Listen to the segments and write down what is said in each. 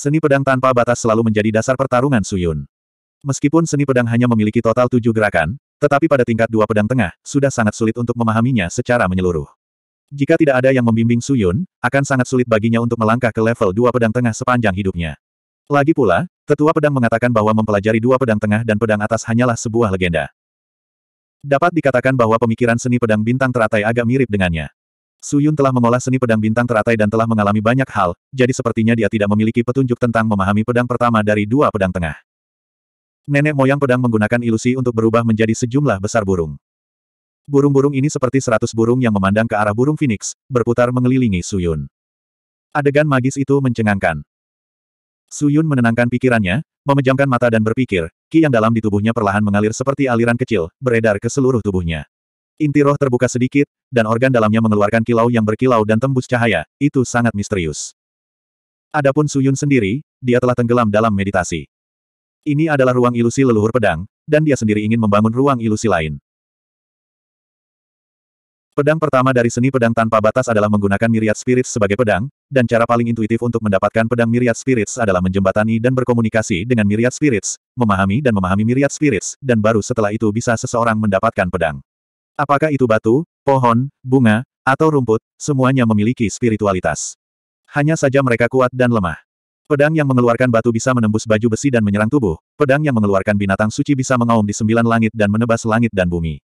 Seni pedang tanpa batas selalu menjadi dasar pertarungan Suyun. Meskipun seni pedang hanya memiliki total tujuh gerakan, tetapi pada tingkat dua pedang tengah, sudah sangat sulit untuk memahaminya secara menyeluruh. Jika tidak ada yang membimbing Suyun, akan sangat sulit baginya untuk melangkah ke level dua pedang tengah sepanjang hidupnya. Lagi pula, tetua pedang mengatakan bahwa mempelajari dua pedang tengah dan pedang atas hanyalah sebuah legenda. Dapat dikatakan bahwa pemikiran seni pedang bintang teratai agak mirip dengannya. Su Yun telah mengolah seni pedang bintang teratai dan telah mengalami banyak hal, jadi sepertinya dia tidak memiliki petunjuk tentang memahami pedang pertama dari dua pedang tengah. Nenek moyang pedang menggunakan ilusi untuk berubah menjadi sejumlah besar burung. Burung-burung ini seperti seratus burung yang memandang ke arah burung phoenix, berputar mengelilingi Su Yun. Adegan magis itu mencengangkan. Su Yun menenangkan pikirannya, memejamkan mata dan berpikir, ki yang dalam di tubuhnya perlahan mengalir seperti aliran kecil, beredar ke seluruh tubuhnya. Inti roh terbuka sedikit, dan organ dalamnya mengeluarkan kilau yang berkilau dan tembus cahaya, itu sangat misterius. Adapun Suyun sendiri, dia telah tenggelam dalam meditasi. Ini adalah ruang ilusi leluhur pedang, dan dia sendiri ingin membangun ruang ilusi lain. Pedang pertama dari seni pedang tanpa batas adalah menggunakan Myriad Spirits sebagai pedang, dan cara paling intuitif untuk mendapatkan pedang Myriad Spirits adalah menjembatani dan berkomunikasi dengan Myriad Spirits, memahami dan memahami Myriad Spirits, dan baru setelah itu bisa seseorang mendapatkan pedang. Apakah itu batu, pohon, bunga, atau rumput, semuanya memiliki spiritualitas. Hanya saja mereka kuat dan lemah. Pedang yang mengeluarkan batu bisa menembus baju besi dan menyerang tubuh, pedang yang mengeluarkan binatang suci bisa mengaum di sembilan langit dan menebas langit dan bumi.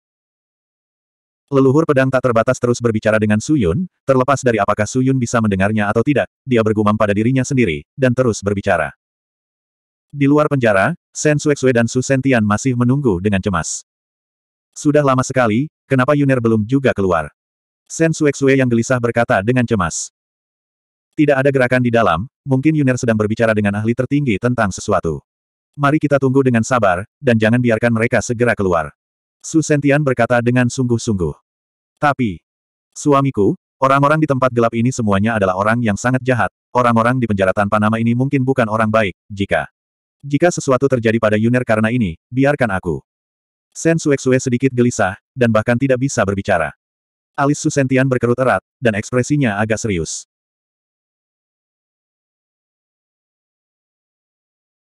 Leluhur pedang tak terbatas terus berbicara dengan Suyun, terlepas dari apakah Suyun bisa mendengarnya atau tidak, dia bergumam pada dirinya sendiri, dan terus berbicara. Di luar penjara, Sen Suexue dan Su Sentian masih menunggu dengan cemas. Sudah lama sekali, Kenapa Yuner belum juga keluar? Sen Sue yang gelisah berkata dengan cemas. Tidak ada gerakan di dalam, mungkin Yuner sedang berbicara dengan ahli tertinggi tentang sesuatu. Mari kita tunggu dengan sabar, dan jangan biarkan mereka segera keluar. Su Sentian berkata dengan sungguh-sungguh. Tapi, suamiku, orang-orang di tempat gelap ini semuanya adalah orang yang sangat jahat, orang-orang di penjara tanpa nama ini mungkin bukan orang baik, jika... Jika sesuatu terjadi pada Yuner karena ini, biarkan aku. Sen Sue sedikit gelisah, dan bahkan tidak bisa berbicara. Alis Susentian berkerut erat, dan ekspresinya agak serius.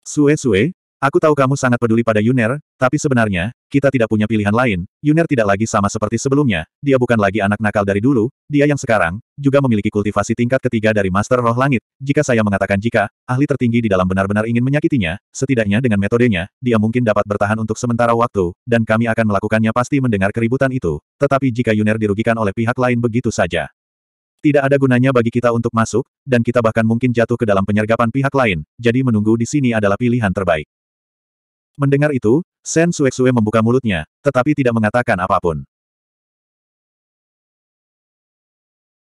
Sue-sue, Aku tahu kamu sangat peduli pada Yuner, tapi sebenarnya, kita tidak punya pilihan lain. Yuner tidak lagi sama seperti sebelumnya, dia bukan lagi anak nakal dari dulu, dia yang sekarang, juga memiliki kultivasi tingkat ketiga dari Master Roh Langit. Jika saya mengatakan jika, ahli tertinggi di dalam benar-benar ingin menyakitinya, setidaknya dengan metodenya, dia mungkin dapat bertahan untuk sementara waktu, dan kami akan melakukannya pasti mendengar keributan itu. Tetapi jika Yuner dirugikan oleh pihak lain begitu saja, tidak ada gunanya bagi kita untuk masuk, dan kita bahkan mungkin jatuh ke dalam penyergapan pihak lain, jadi menunggu di sini adalah pilihan terbaik. Mendengar itu, Sen Suexue membuka mulutnya, tetapi tidak mengatakan apapun.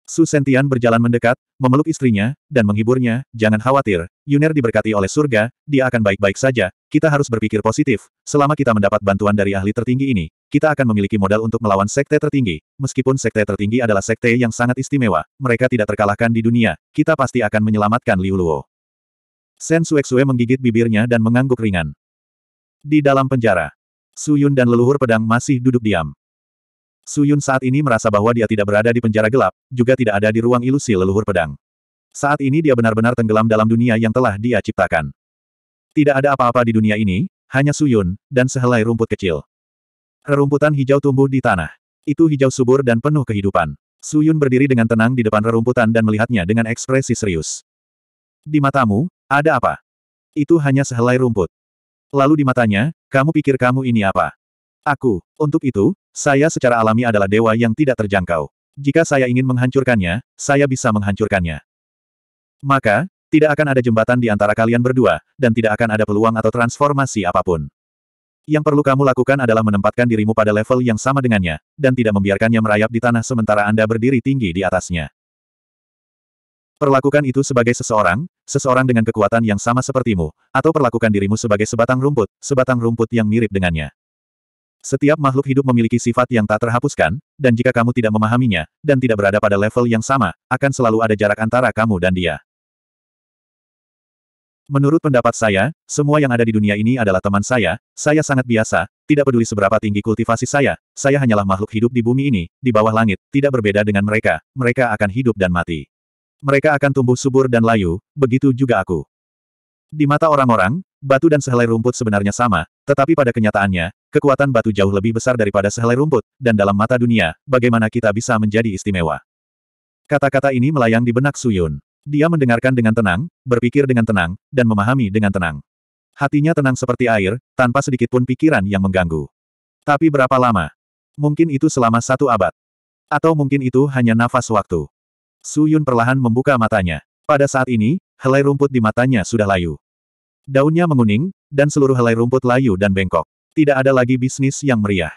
Su Sentian berjalan mendekat, memeluk istrinya, dan menghiburnya, jangan khawatir, Yuner diberkati oleh surga, dia akan baik-baik saja, kita harus berpikir positif, selama kita mendapat bantuan dari ahli tertinggi ini, kita akan memiliki modal untuk melawan sekte tertinggi, meskipun sekte tertinggi adalah sekte yang sangat istimewa, mereka tidak terkalahkan di dunia, kita pasti akan menyelamatkan Liu Luo. Sen Suexue menggigit bibirnya dan mengangguk ringan. Di dalam penjara, Suyun dan leluhur pedang masih duduk diam. Suyun saat ini merasa bahwa dia tidak berada di penjara gelap, juga tidak ada di ruang ilusi leluhur pedang. Saat ini dia benar-benar tenggelam dalam dunia yang telah dia ciptakan. Tidak ada apa-apa di dunia ini, hanya Suyun, dan sehelai rumput kecil. Rerumputan hijau tumbuh di tanah. Itu hijau subur dan penuh kehidupan. Suyun berdiri dengan tenang di depan rerumputan dan melihatnya dengan ekspresi serius. Di matamu, ada apa? Itu hanya sehelai rumput. Lalu di matanya, kamu pikir kamu ini apa? Aku. Untuk itu, saya secara alami adalah dewa yang tidak terjangkau. Jika saya ingin menghancurkannya, saya bisa menghancurkannya. Maka, tidak akan ada jembatan di antara kalian berdua, dan tidak akan ada peluang atau transformasi apapun. Yang perlu kamu lakukan adalah menempatkan dirimu pada level yang sama dengannya, dan tidak membiarkannya merayap di tanah sementara Anda berdiri tinggi di atasnya. Perlakukan itu sebagai seseorang, seseorang dengan kekuatan yang sama sepertimu, atau perlakukan dirimu sebagai sebatang rumput, sebatang rumput yang mirip dengannya. Setiap makhluk hidup memiliki sifat yang tak terhapuskan, dan jika kamu tidak memahaminya, dan tidak berada pada level yang sama, akan selalu ada jarak antara kamu dan dia. Menurut pendapat saya, semua yang ada di dunia ini adalah teman saya, saya sangat biasa, tidak peduli seberapa tinggi kultivasi saya, saya hanyalah makhluk hidup di bumi ini, di bawah langit, tidak berbeda dengan mereka, mereka akan hidup dan mati. Mereka akan tumbuh subur dan layu, begitu juga aku. Di mata orang-orang, batu dan sehelai rumput sebenarnya sama, tetapi pada kenyataannya, kekuatan batu jauh lebih besar daripada sehelai rumput, dan dalam mata dunia, bagaimana kita bisa menjadi istimewa. Kata-kata ini melayang di benak Suyun. Dia mendengarkan dengan tenang, berpikir dengan tenang, dan memahami dengan tenang. Hatinya tenang seperti air, tanpa sedikit pun pikiran yang mengganggu. Tapi berapa lama? Mungkin itu selama satu abad. Atau mungkin itu hanya nafas waktu. Su Yun perlahan membuka matanya. Pada saat ini, helai rumput di matanya sudah layu. Daunnya menguning, dan seluruh helai rumput layu dan bengkok. Tidak ada lagi bisnis yang meriah.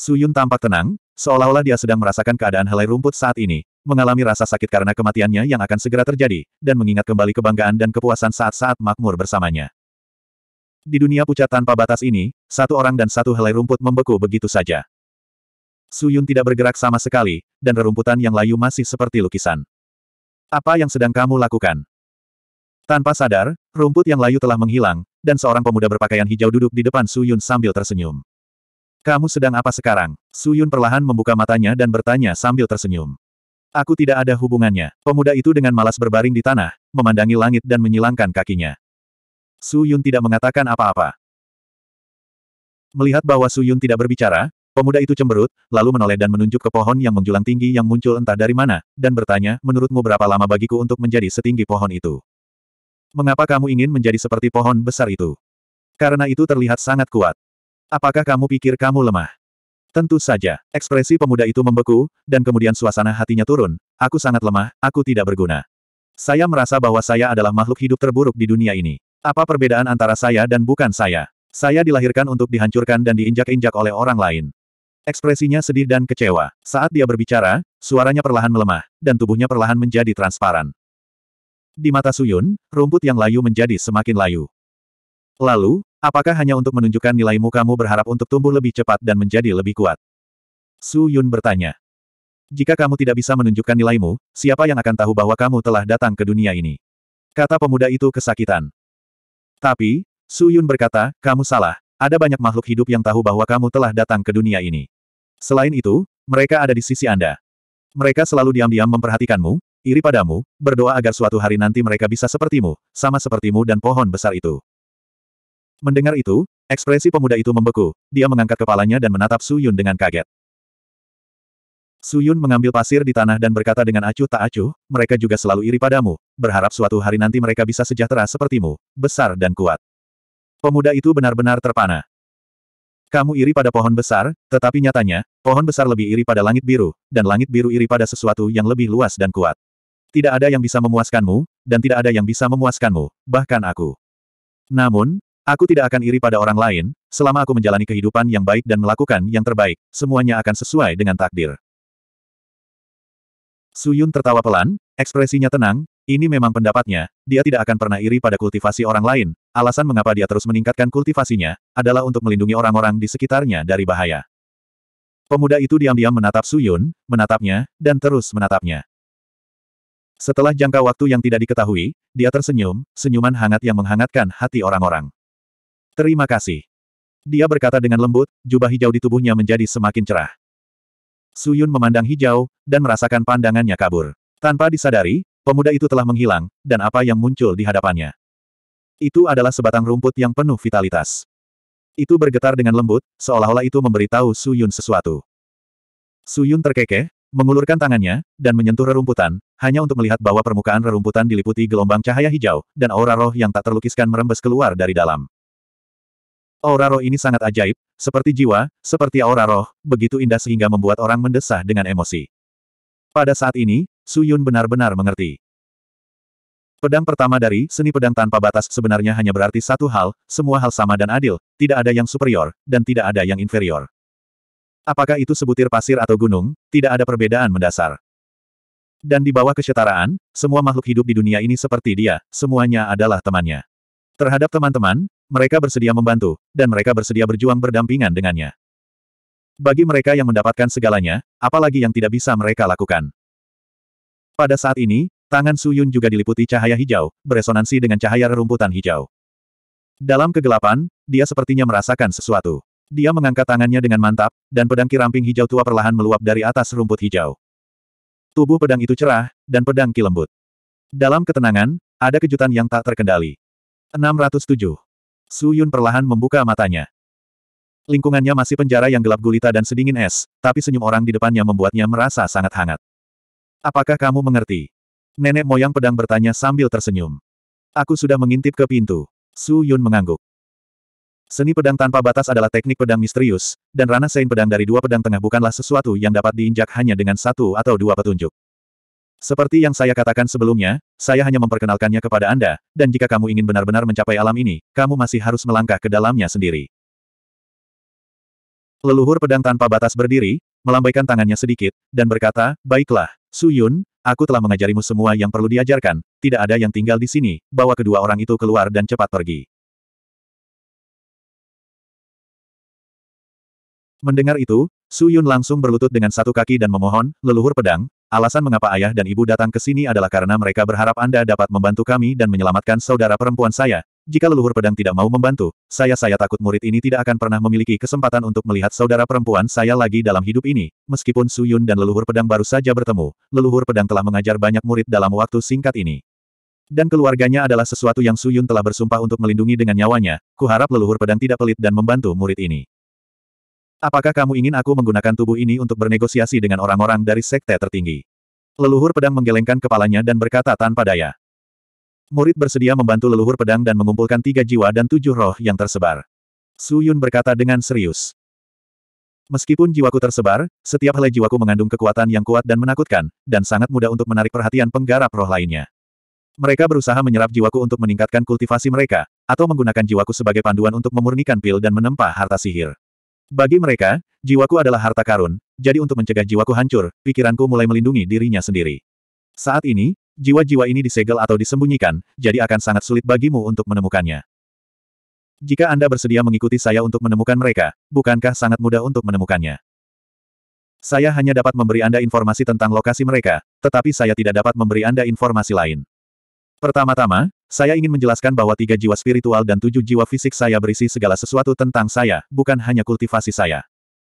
Su Yun tampak tenang, seolah-olah dia sedang merasakan keadaan helai rumput saat ini, mengalami rasa sakit karena kematiannya yang akan segera terjadi, dan mengingat kembali kebanggaan dan kepuasan saat-saat makmur bersamanya. Di dunia pucat tanpa batas ini, satu orang dan satu helai rumput membeku begitu saja. Su Yun tidak bergerak sama sekali, dan rerumputan yang layu masih seperti lukisan. Apa yang sedang kamu lakukan? Tanpa sadar, rumput yang layu telah menghilang, dan seorang pemuda berpakaian hijau duduk di depan Su Yun sambil tersenyum. Kamu sedang apa sekarang? Su Yun perlahan membuka matanya dan bertanya sambil tersenyum. Aku tidak ada hubungannya. Pemuda itu dengan malas berbaring di tanah, memandangi langit dan menyilangkan kakinya. Su Yun tidak mengatakan apa-apa. Melihat bahwa Su Yun tidak berbicara, Pemuda itu cemberut, lalu menoleh dan menunjuk ke pohon yang menjulang tinggi yang muncul entah dari mana, dan bertanya, menurutmu berapa lama bagiku untuk menjadi setinggi pohon itu? Mengapa kamu ingin menjadi seperti pohon besar itu? Karena itu terlihat sangat kuat. Apakah kamu pikir kamu lemah? Tentu saja, ekspresi pemuda itu membeku, dan kemudian suasana hatinya turun, aku sangat lemah, aku tidak berguna. Saya merasa bahwa saya adalah makhluk hidup terburuk di dunia ini. Apa perbedaan antara saya dan bukan saya? Saya dilahirkan untuk dihancurkan dan diinjak-injak oleh orang lain. Ekspresinya sedih dan kecewa. Saat dia berbicara, suaranya perlahan melemah, dan tubuhnya perlahan menjadi transparan. Di mata Suyun, rumput yang layu menjadi semakin layu. Lalu, apakah hanya untuk menunjukkan nilaimu kamu berharap untuk tumbuh lebih cepat dan menjadi lebih kuat? Suyun bertanya. Jika kamu tidak bisa menunjukkan nilaimu, siapa yang akan tahu bahwa kamu telah datang ke dunia ini? Kata pemuda itu kesakitan. Tapi, Suyun berkata, kamu salah. Ada banyak makhluk hidup yang tahu bahwa kamu telah datang ke dunia ini. Selain itu, mereka ada di sisi Anda. Mereka selalu diam-diam memperhatikanmu, iri padamu, berdoa agar suatu hari nanti mereka bisa sepertimu, sama sepertimu dan pohon besar itu. Mendengar itu, ekspresi pemuda itu membeku, dia mengangkat kepalanya dan menatap Su Yun dengan kaget. Su Yun mengambil pasir di tanah dan berkata dengan acuh tak acuh, mereka juga selalu iri padamu, berharap suatu hari nanti mereka bisa sejahtera sepertimu, besar dan kuat. Pemuda itu benar-benar terpana. Kamu iri pada pohon besar, tetapi nyatanya, pohon besar lebih iri pada langit biru, dan langit biru iri pada sesuatu yang lebih luas dan kuat. Tidak ada yang bisa memuaskanmu, dan tidak ada yang bisa memuaskanmu, bahkan aku. Namun, aku tidak akan iri pada orang lain, selama aku menjalani kehidupan yang baik dan melakukan yang terbaik, semuanya akan sesuai dengan takdir. Suyun tertawa pelan, ekspresinya tenang, ini memang pendapatnya, dia tidak akan pernah iri pada kultivasi orang lain, alasan mengapa dia terus meningkatkan kultivasinya, adalah untuk melindungi orang-orang di sekitarnya dari bahaya. Pemuda itu diam-diam menatap Suyun, menatapnya, dan terus menatapnya. Setelah jangka waktu yang tidak diketahui, dia tersenyum, senyuman hangat yang menghangatkan hati orang-orang. Terima kasih. Dia berkata dengan lembut, jubah hijau di tubuhnya menjadi semakin cerah. Suyun memandang hijau, dan merasakan pandangannya kabur. Tanpa disadari, Pemuda itu telah menghilang, dan apa yang muncul di hadapannya? Itu adalah sebatang rumput yang penuh vitalitas. Itu bergetar dengan lembut, seolah-olah itu memberitahu Suyun sesuatu. Suyun terkekeh, mengulurkan tangannya, dan menyentuh rerumputan, hanya untuk melihat bahwa permukaan rerumputan diliputi gelombang cahaya hijau, dan aura roh yang tak terlukiskan merembes keluar dari dalam. Aura roh ini sangat ajaib, seperti jiwa, seperti aura roh, begitu indah sehingga membuat orang mendesah dengan emosi. Pada saat ini, Su Yun benar-benar mengerti. Pedang pertama dari seni pedang tanpa batas sebenarnya hanya berarti satu hal, semua hal sama dan adil, tidak ada yang superior, dan tidak ada yang inferior. Apakah itu sebutir pasir atau gunung, tidak ada perbedaan mendasar. Dan di bawah kesetaraan, semua makhluk hidup di dunia ini seperti dia, semuanya adalah temannya. Terhadap teman-teman, mereka bersedia membantu, dan mereka bersedia berjuang berdampingan dengannya. Bagi mereka yang mendapatkan segalanya, apalagi yang tidak bisa mereka lakukan. Pada saat ini, tangan Su Yun juga diliputi cahaya hijau, beresonansi dengan cahaya rerumputan hijau. Dalam kegelapan, dia sepertinya merasakan sesuatu. Dia mengangkat tangannya dengan mantap, dan pedang kiramping hijau tua perlahan meluap dari atas rumput hijau. Tubuh pedang itu cerah, dan pedang ki Dalam ketenangan, ada kejutan yang tak terkendali. 607. Yun perlahan membuka matanya. Lingkungannya masih penjara yang gelap gulita dan sedingin es, tapi senyum orang di depannya membuatnya merasa sangat hangat. Apakah kamu mengerti? Nenek moyang pedang bertanya sambil tersenyum. Aku sudah mengintip ke pintu. Su Yun mengangguk. Seni pedang tanpa batas adalah teknik pedang misterius, dan ranah sein pedang dari dua pedang tengah bukanlah sesuatu yang dapat diinjak hanya dengan satu atau dua petunjuk. Seperti yang saya katakan sebelumnya, saya hanya memperkenalkannya kepada Anda, dan jika kamu ingin benar-benar mencapai alam ini, kamu masih harus melangkah ke dalamnya sendiri. Leluhur pedang tanpa batas berdiri, melambaikan tangannya sedikit, dan berkata, Baiklah, Su Yun, aku telah mengajarimu semua yang perlu diajarkan, tidak ada yang tinggal di sini, bawa kedua orang itu keluar dan cepat pergi. Mendengar itu, Su Yun langsung berlutut dengan satu kaki dan memohon, leluhur pedang, alasan mengapa ayah dan ibu datang ke sini adalah karena mereka berharap Anda dapat membantu kami dan menyelamatkan saudara perempuan saya, jika leluhur pedang tidak mau membantu, saya-saya takut murid ini tidak akan pernah memiliki kesempatan untuk melihat saudara perempuan saya lagi dalam hidup ini. Meskipun Su Yun dan leluhur pedang baru saja bertemu, leluhur pedang telah mengajar banyak murid dalam waktu singkat ini. Dan keluarganya adalah sesuatu yang Su Yun telah bersumpah untuk melindungi dengan nyawanya, kuharap leluhur pedang tidak pelit dan membantu murid ini. Apakah kamu ingin aku menggunakan tubuh ini untuk bernegosiasi dengan orang-orang dari sekte tertinggi? Leluhur pedang menggelengkan kepalanya dan berkata tanpa daya. Murid bersedia membantu leluhur pedang dan mengumpulkan tiga jiwa dan tujuh roh yang tersebar. Su Yun berkata dengan serius. Meskipun jiwaku tersebar, setiap helai jiwaku mengandung kekuatan yang kuat dan menakutkan, dan sangat mudah untuk menarik perhatian penggarap roh lainnya. Mereka berusaha menyerap jiwaku untuk meningkatkan kultivasi mereka, atau menggunakan jiwaku sebagai panduan untuk memurnikan pil dan menempa harta sihir. Bagi mereka, jiwaku adalah harta karun, jadi untuk mencegah jiwaku hancur, pikiranku mulai melindungi dirinya sendiri. Saat ini, jiwa-jiwa ini disegel atau disembunyikan, jadi akan sangat sulit bagimu untuk menemukannya. Jika Anda bersedia mengikuti saya untuk menemukan mereka, bukankah sangat mudah untuk menemukannya? Saya hanya dapat memberi Anda informasi tentang lokasi mereka, tetapi saya tidak dapat memberi Anda informasi lain. Pertama-tama, saya ingin menjelaskan bahwa tiga jiwa spiritual dan tujuh jiwa fisik saya berisi segala sesuatu tentang saya, bukan hanya kultivasi saya.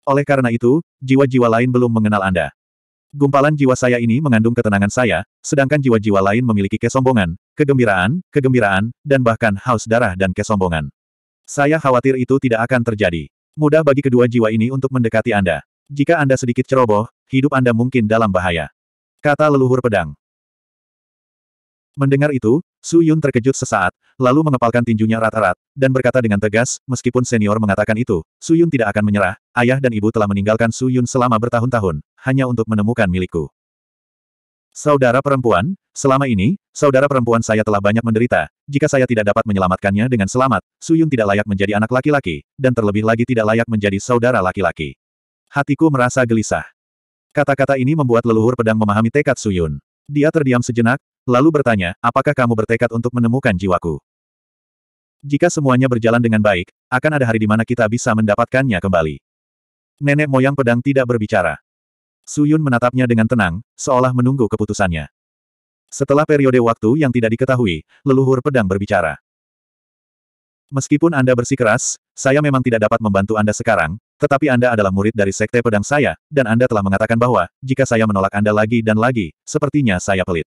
Oleh karena itu, jiwa-jiwa lain belum mengenal Anda. Gumpalan jiwa saya ini mengandung ketenangan saya, sedangkan jiwa-jiwa lain memiliki kesombongan, kegembiraan, kegembiraan, dan bahkan haus darah dan kesombongan. Saya khawatir itu tidak akan terjadi. Mudah bagi kedua jiwa ini untuk mendekati Anda. Jika Anda sedikit ceroboh, hidup Anda mungkin dalam bahaya. Kata leluhur pedang. Mendengar itu, Su Yun terkejut sesaat, lalu mengepalkan tinjunya rata rat dan berkata dengan tegas, meskipun senior mengatakan itu, Su Yun tidak akan menyerah, ayah dan ibu telah meninggalkan Su Yun selama bertahun-tahun, hanya untuk menemukan milikku. Saudara perempuan, selama ini, saudara perempuan saya telah banyak menderita. Jika saya tidak dapat menyelamatkannya dengan selamat, Su Yun tidak layak menjadi anak laki-laki, dan terlebih lagi tidak layak menjadi saudara laki-laki. Hatiku merasa gelisah. Kata-kata ini membuat leluhur pedang memahami tekad Su Yun. Dia terdiam sejenak, lalu bertanya, apakah kamu bertekad untuk menemukan jiwaku? Jika semuanya berjalan dengan baik, akan ada hari di mana kita bisa mendapatkannya kembali. Nenek moyang pedang tidak berbicara. Suyun menatapnya dengan tenang, seolah menunggu keputusannya. Setelah periode waktu yang tidak diketahui, leluhur pedang berbicara. Meskipun Anda bersikeras, saya memang tidak dapat membantu Anda sekarang, tetapi Anda adalah murid dari sekte pedang saya, dan Anda telah mengatakan bahwa, jika saya menolak Anda lagi dan lagi, sepertinya saya pelit.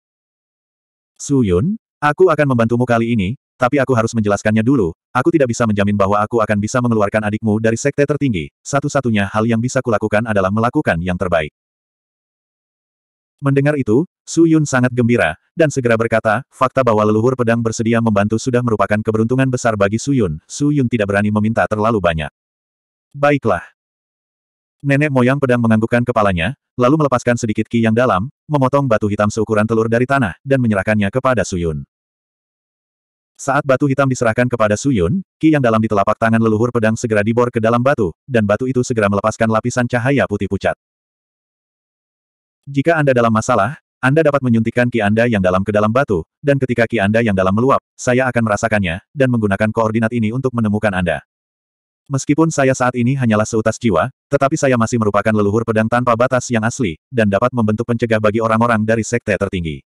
Suyun, aku akan membantumu kali ini, tapi aku harus menjelaskannya dulu, aku tidak bisa menjamin bahwa aku akan bisa mengeluarkan adikmu dari sekte tertinggi, satu-satunya hal yang bisa kulakukan adalah melakukan yang terbaik. Mendengar itu, Su Yun sangat gembira, dan segera berkata, fakta bahwa leluhur pedang bersedia membantu sudah merupakan keberuntungan besar bagi Su Yun, Su Yun tidak berani meminta terlalu banyak. Baiklah. Nenek moyang pedang menganggukkan kepalanya, lalu melepaskan sedikit ki yang dalam, memotong batu hitam seukuran telur dari tanah, dan menyerahkannya kepada Su Yun. Saat batu hitam diserahkan kepada Suyun, ki yang dalam di telapak tangan leluhur pedang segera dibor ke dalam batu, dan batu itu segera melepaskan lapisan cahaya putih pucat. Jika Anda dalam masalah, Anda dapat menyuntikkan ki Anda yang dalam ke dalam batu, dan ketika ki Anda yang dalam meluap, saya akan merasakannya, dan menggunakan koordinat ini untuk menemukan Anda. Meskipun saya saat ini hanyalah seutas jiwa, tetapi saya masih merupakan leluhur pedang tanpa batas yang asli, dan dapat membentuk pencegah bagi orang-orang dari sekte tertinggi.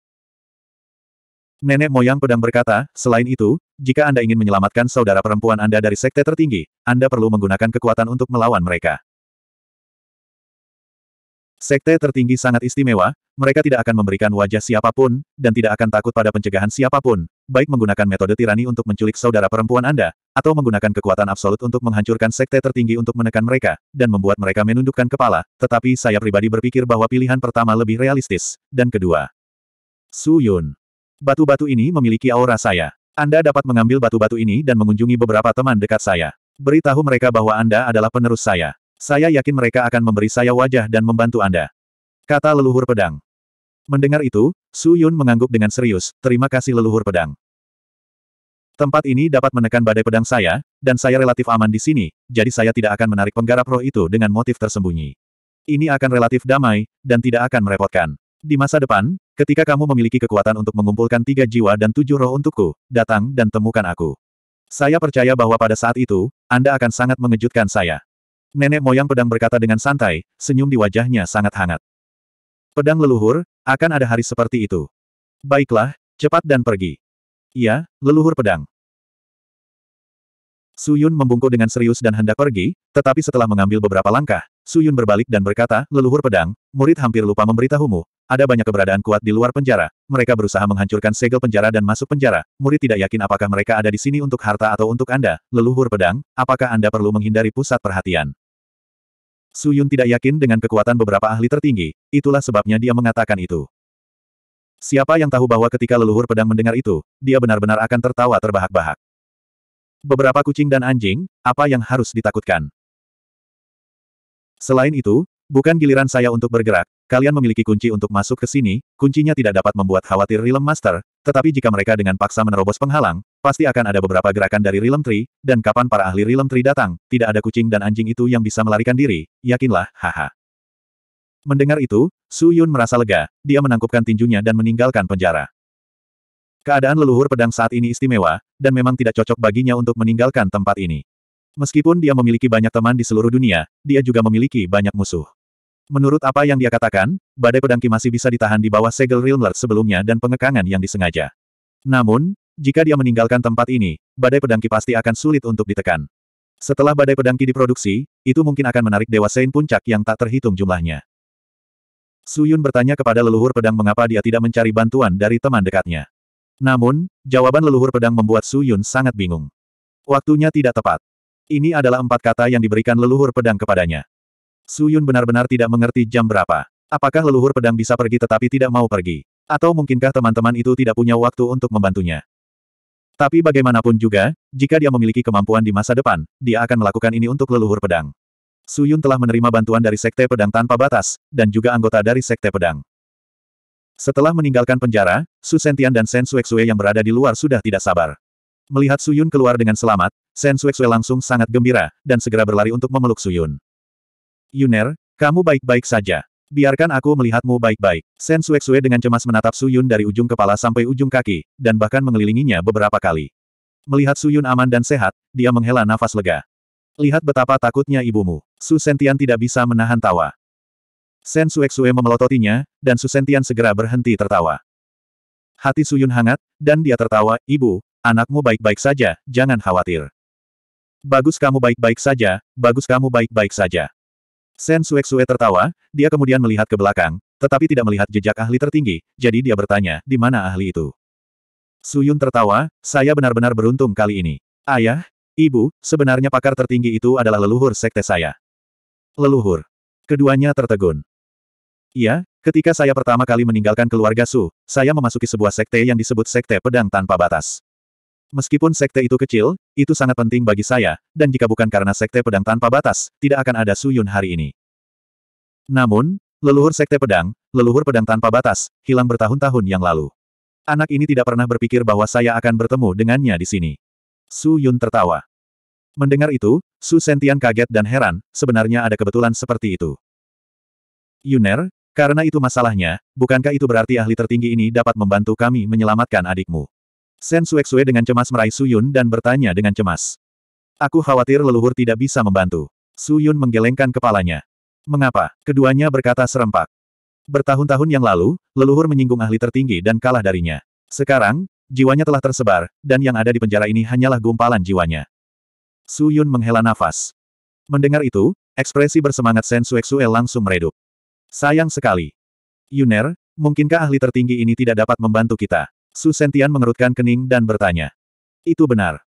Nenek moyang pedang berkata, selain itu, jika Anda ingin menyelamatkan saudara perempuan Anda dari sekte tertinggi, Anda perlu menggunakan kekuatan untuk melawan mereka. Sekte tertinggi sangat istimewa, mereka tidak akan memberikan wajah siapapun, dan tidak akan takut pada pencegahan siapapun, baik menggunakan metode tirani untuk menculik saudara perempuan Anda, atau menggunakan kekuatan absolut untuk menghancurkan sekte tertinggi untuk menekan mereka, dan membuat mereka menundukkan kepala, tetapi saya pribadi berpikir bahwa pilihan pertama lebih realistis, dan kedua. Su Yun Batu-batu ini memiliki aura saya. Anda dapat mengambil batu-batu ini dan mengunjungi beberapa teman dekat saya. Beritahu mereka bahwa Anda adalah penerus saya. Saya yakin mereka akan memberi saya wajah dan membantu Anda. Kata leluhur pedang. Mendengar itu, Su Yun mengangguk dengan serius, terima kasih leluhur pedang. Tempat ini dapat menekan badai pedang saya, dan saya relatif aman di sini, jadi saya tidak akan menarik penggarap roh itu dengan motif tersembunyi. Ini akan relatif damai, dan tidak akan merepotkan. Di masa depan, Ketika kamu memiliki kekuatan untuk mengumpulkan tiga jiwa dan tujuh roh untukku, datang dan temukan aku. Saya percaya bahwa pada saat itu, Anda akan sangat mengejutkan saya. Nenek moyang pedang berkata dengan santai, senyum di wajahnya sangat hangat. Pedang leluhur, akan ada hari seperti itu. Baiklah, cepat dan pergi. Iya, leluhur pedang. Suyun membungkuk dengan serius dan hendak pergi, tetapi setelah mengambil beberapa langkah, Suyun berbalik dan berkata, leluhur pedang, murid hampir lupa memberitahumu, ada banyak keberadaan kuat di luar penjara, mereka berusaha menghancurkan segel penjara dan masuk penjara, murid tidak yakin apakah mereka ada di sini untuk harta atau untuk Anda, leluhur pedang, apakah Anda perlu menghindari pusat perhatian. Su Yun tidak yakin dengan kekuatan beberapa ahli tertinggi, itulah sebabnya dia mengatakan itu. Siapa yang tahu bahwa ketika leluhur pedang mendengar itu, dia benar-benar akan tertawa terbahak-bahak. Beberapa kucing dan anjing, apa yang harus ditakutkan? Selain itu, Bukan giliran saya untuk bergerak, kalian memiliki kunci untuk masuk ke sini, kuncinya tidak dapat membuat khawatir Realm Master, tetapi jika mereka dengan paksa menerobos penghalang, pasti akan ada beberapa gerakan dari Realm Tree, dan kapan para ahli Realm Tree datang, tidak ada kucing dan anjing itu yang bisa melarikan diri, yakinlah, haha. Mendengar itu, Su Yun merasa lega, dia menangkupkan tinjunya dan meninggalkan penjara. Keadaan leluhur pedang saat ini istimewa, dan memang tidak cocok baginya untuk meninggalkan tempat ini. Meskipun dia memiliki banyak teman di seluruh dunia, dia juga memiliki banyak musuh. Menurut apa yang dia katakan, badai pedangki masih bisa ditahan di bawah segel Realmler sebelumnya dan pengekangan yang disengaja. Namun, jika dia meninggalkan tempat ini, badai pedangki pasti akan sulit untuk ditekan. Setelah badai pedangki diproduksi, itu mungkin akan menarik Dewa Sein Puncak yang tak terhitung jumlahnya. Suyun bertanya kepada leluhur pedang mengapa dia tidak mencari bantuan dari teman dekatnya. Namun, jawaban leluhur pedang membuat Suyun sangat bingung. Waktunya tidak tepat. Ini adalah empat kata yang diberikan leluhur pedang kepadanya. Suyun benar-benar tidak mengerti jam berapa. Apakah leluhur pedang bisa pergi tetapi tidak mau pergi? Atau mungkinkah teman-teman itu tidak punya waktu untuk membantunya? Tapi bagaimanapun juga, jika dia memiliki kemampuan di masa depan, dia akan melakukan ini untuk leluhur pedang. Suyun telah menerima bantuan dari Sekte Pedang Tanpa Batas, dan juga anggota dari Sekte Pedang. Setelah meninggalkan penjara, Su Sentian dan Sen Sue yang berada di luar sudah tidak sabar. Melihat Suyun keluar dengan selamat, Sen Sue langsung sangat gembira, dan segera berlari untuk memeluk Suyun. Yuner, kamu baik-baik saja. Biarkan aku melihatmu baik-baik. Sen Sue dengan cemas menatap Su Yun dari ujung kepala sampai ujung kaki, dan bahkan mengelilinginya beberapa kali. Melihat Su Yun aman dan sehat, dia menghela nafas lega. Lihat betapa takutnya ibumu. Su Sentian tidak bisa menahan tawa. Sen Sue memelototinya, dan Su Sentian segera berhenti tertawa. Hati Su Yun hangat, dan dia tertawa, Ibu, anakmu baik-baik saja, jangan khawatir. Bagus kamu baik-baik saja, bagus kamu baik-baik saja. Sen Sue tertawa, dia kemudian melihat ke belakang, tetapi tidak melihat jejak ahli tertinggi, jadi dia bertanya, di mana ahli itu? Suyun tertawa, saya benar-benar beruntung kali ini. Ayah, ibu, sebenarnya pakar tertinggi itu adalah leluhur sekte saya. Leluhur. Keduanya tertegun. Iya, ketika saya pertama kali meninggalkan keluarga Su, saya memasuki sebuah sekte yang disebut Sekte Pedang Tanpa Batas. Meskipun sekte itu kecil, itu sangat penting bagi saya, dan jika bukan karena sekte pedang tanpa batas, tidak akan ada Suyun hari ini. Namun, leluhur sekte pedang, leluhur pedang tanpa batas, hilang bertahun-tahun yang lalu. Anak ini tidak pernah berpikir bahwa saya akan bertemu dengannya di sini. Su Yun tertawa. Mendengar itu, Su Sentian kaget dan heran, sebenarnya ada kebetulan seperti itu. Yuner, karena itu masalahnya, bukankah itu berarti ahli tertinggi ini dapat membantu kami menyelamatkan adikmu? Sen Sue dengan cemas meraih Su Yun dan bertanya dengan cemas. Aku khawatir leluhur tidak bisa membantu. Su Yun menggelengkan kepalanya. Mengapa? Keduanya berkata serempak. Bertahun-tahun yang lalu, leluhur menyinggung ahli tertinggi dan kalah darinya. Sekarang, jiwanya telah tersebar, dan yang ada di penjara ini hanyalah gumpalan jiwanya. Su Yun menghela nafas. Mendengar itu, ekspresi bersemangat Sen Sueksue langsung meredup. Sayang sekali. Yuner, mungkinkah ahli tertinggi ini tidak dapat membantu kita? Su Sentian mengerutkan kening dan bertanya. Itu benar.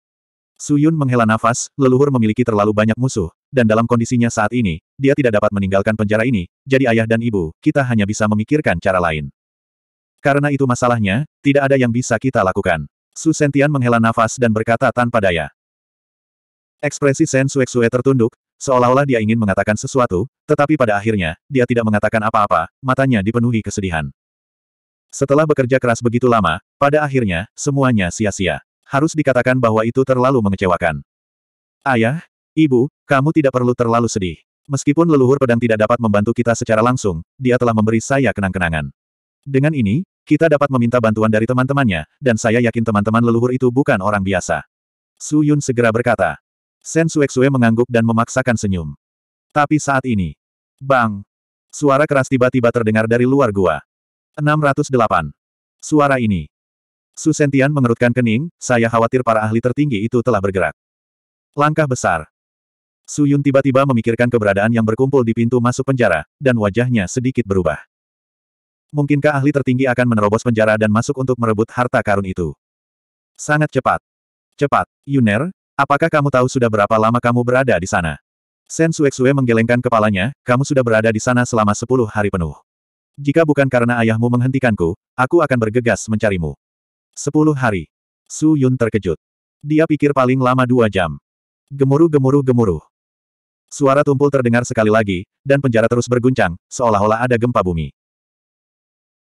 Su Yun menghela nafas, leluhur memiliki terlalu banyak musuh, dan dalam kondisinya saat ini, dia tidak dapat meninggalkan penjara ini, jadi ayah dan ibu, kita hanya bisa memikirkan cara lain. Karena itu masalahnya, tidak ada yang bisa kita lakukan. Su Sentian menghela nafas dan berkata tanpa daya. Ekspresi Sen Suexue tertunduk, seolah-olah dia ingin mengatakan sesuatu, tetapi pada akhirnya, dia tidak mengatakan apa-apa, matanya dipenuhi kesedihan. Setelah bekerja keras begitu lama, pada akhirnya, semuanya sia-sia. Harus dikatakan bahwa itu terlalu mengecewakan. Ayah, ibu, kamu tidak perlu terlalu sedih. Meskipun leluhur pedang tidak dapat membantu kita secara langsung, dia telah memberi saya kenang-kenangan. Dengan ini, kita dapat meminta bantuan dari teman-temannya, dan saya yakin teman-teman leluhur itu bukan orang biasa. Su Yun segera berkata. Sen Suexue mengangguk dan memaksakan senyum. Tapi saat ini, bang, suara keras tiba-tiba terdengar dari luar gua. 608. Suara ini. Su Sentian mengerutkan kening, saya khawatir para ahli tertinggi itu telah bergerak. Langkah besar. Su Yun tiba-tiba memikirkan keberadaan yang berkumpul di pintu masuk penjara, dan wajahnya sedikit berubah. Mungkinkah ahli tertinggi akan menerobos penjara dan masuk untuk merebut harta karun itu? Sangat cepat. Cepat, Yuner, apakah kamu tahu sudah berapa lama kamu berada di sana? Sen Suexue menggelengkan kepalanya, kamu sudah berada di sana selama sepuluh hari penuh. Jika bukan karena ayahmu menghentikanku, aku akan bergegas mencarimu. Sepuluh hari. Su Yun terkejut. Dia pikir paling lama dua jam. Gemuruh gemuruh gemuruh. Suara tumpul terdengar sekali lagi, dan penjara terus berguncang, seolah-olah ada gempa bumi.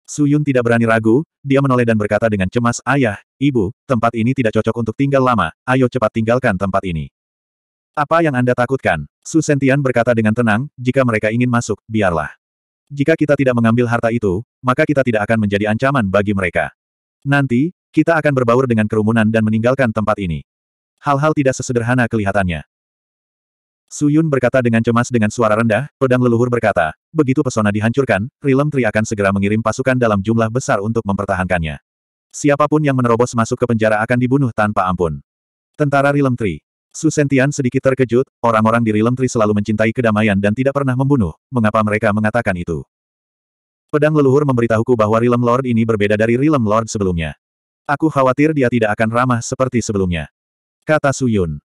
Su Yun tidak berani ragu, dia menoleh dan berkata dengan cemas, Ayah, Ibu, tempat ini tidak cocok untuk tinggal lama, ayo cepat tinggalkan tempat ini. Apa yang Anda takutkan? Su Sentian berkata dengan tenang, jika mereka ingin masuk, biarlah. Jika kita tidak mengambil harta itu, maka kita tidak akan menjadi ancaman bagi mereka. Nanti, kita akan berbaur dengan kerumunan dan meninggalkan tempat ini. Hal-hal tidak sesederhana kelihatannya. Suyun berkata dengan cemas dengan suara rendah, pedang leluhur berkata, begitu pesona dihancurkan, Rilem Tri akan segera mengirim pasukan dalam jumlah besar untuk mempertahankannya. Siapapun yang menerobos masuk ke penjara akan dibunuh tanpa ampun. Tentara Rilem Tri. Su Sentian sedikit terkejut, orang-orang di Rilem Tri selalu mencintai kedamaian dan tidak pernah membunuh, mengapa mereka mengatakan itu? Pedang leluhur memberitahuku bahwa Rilem Lord ini berbeda dari Rilem Lord sebelumnya. Aku khawatir dia tidak akan ramah seperti sebelumnya. Kata Su Yun.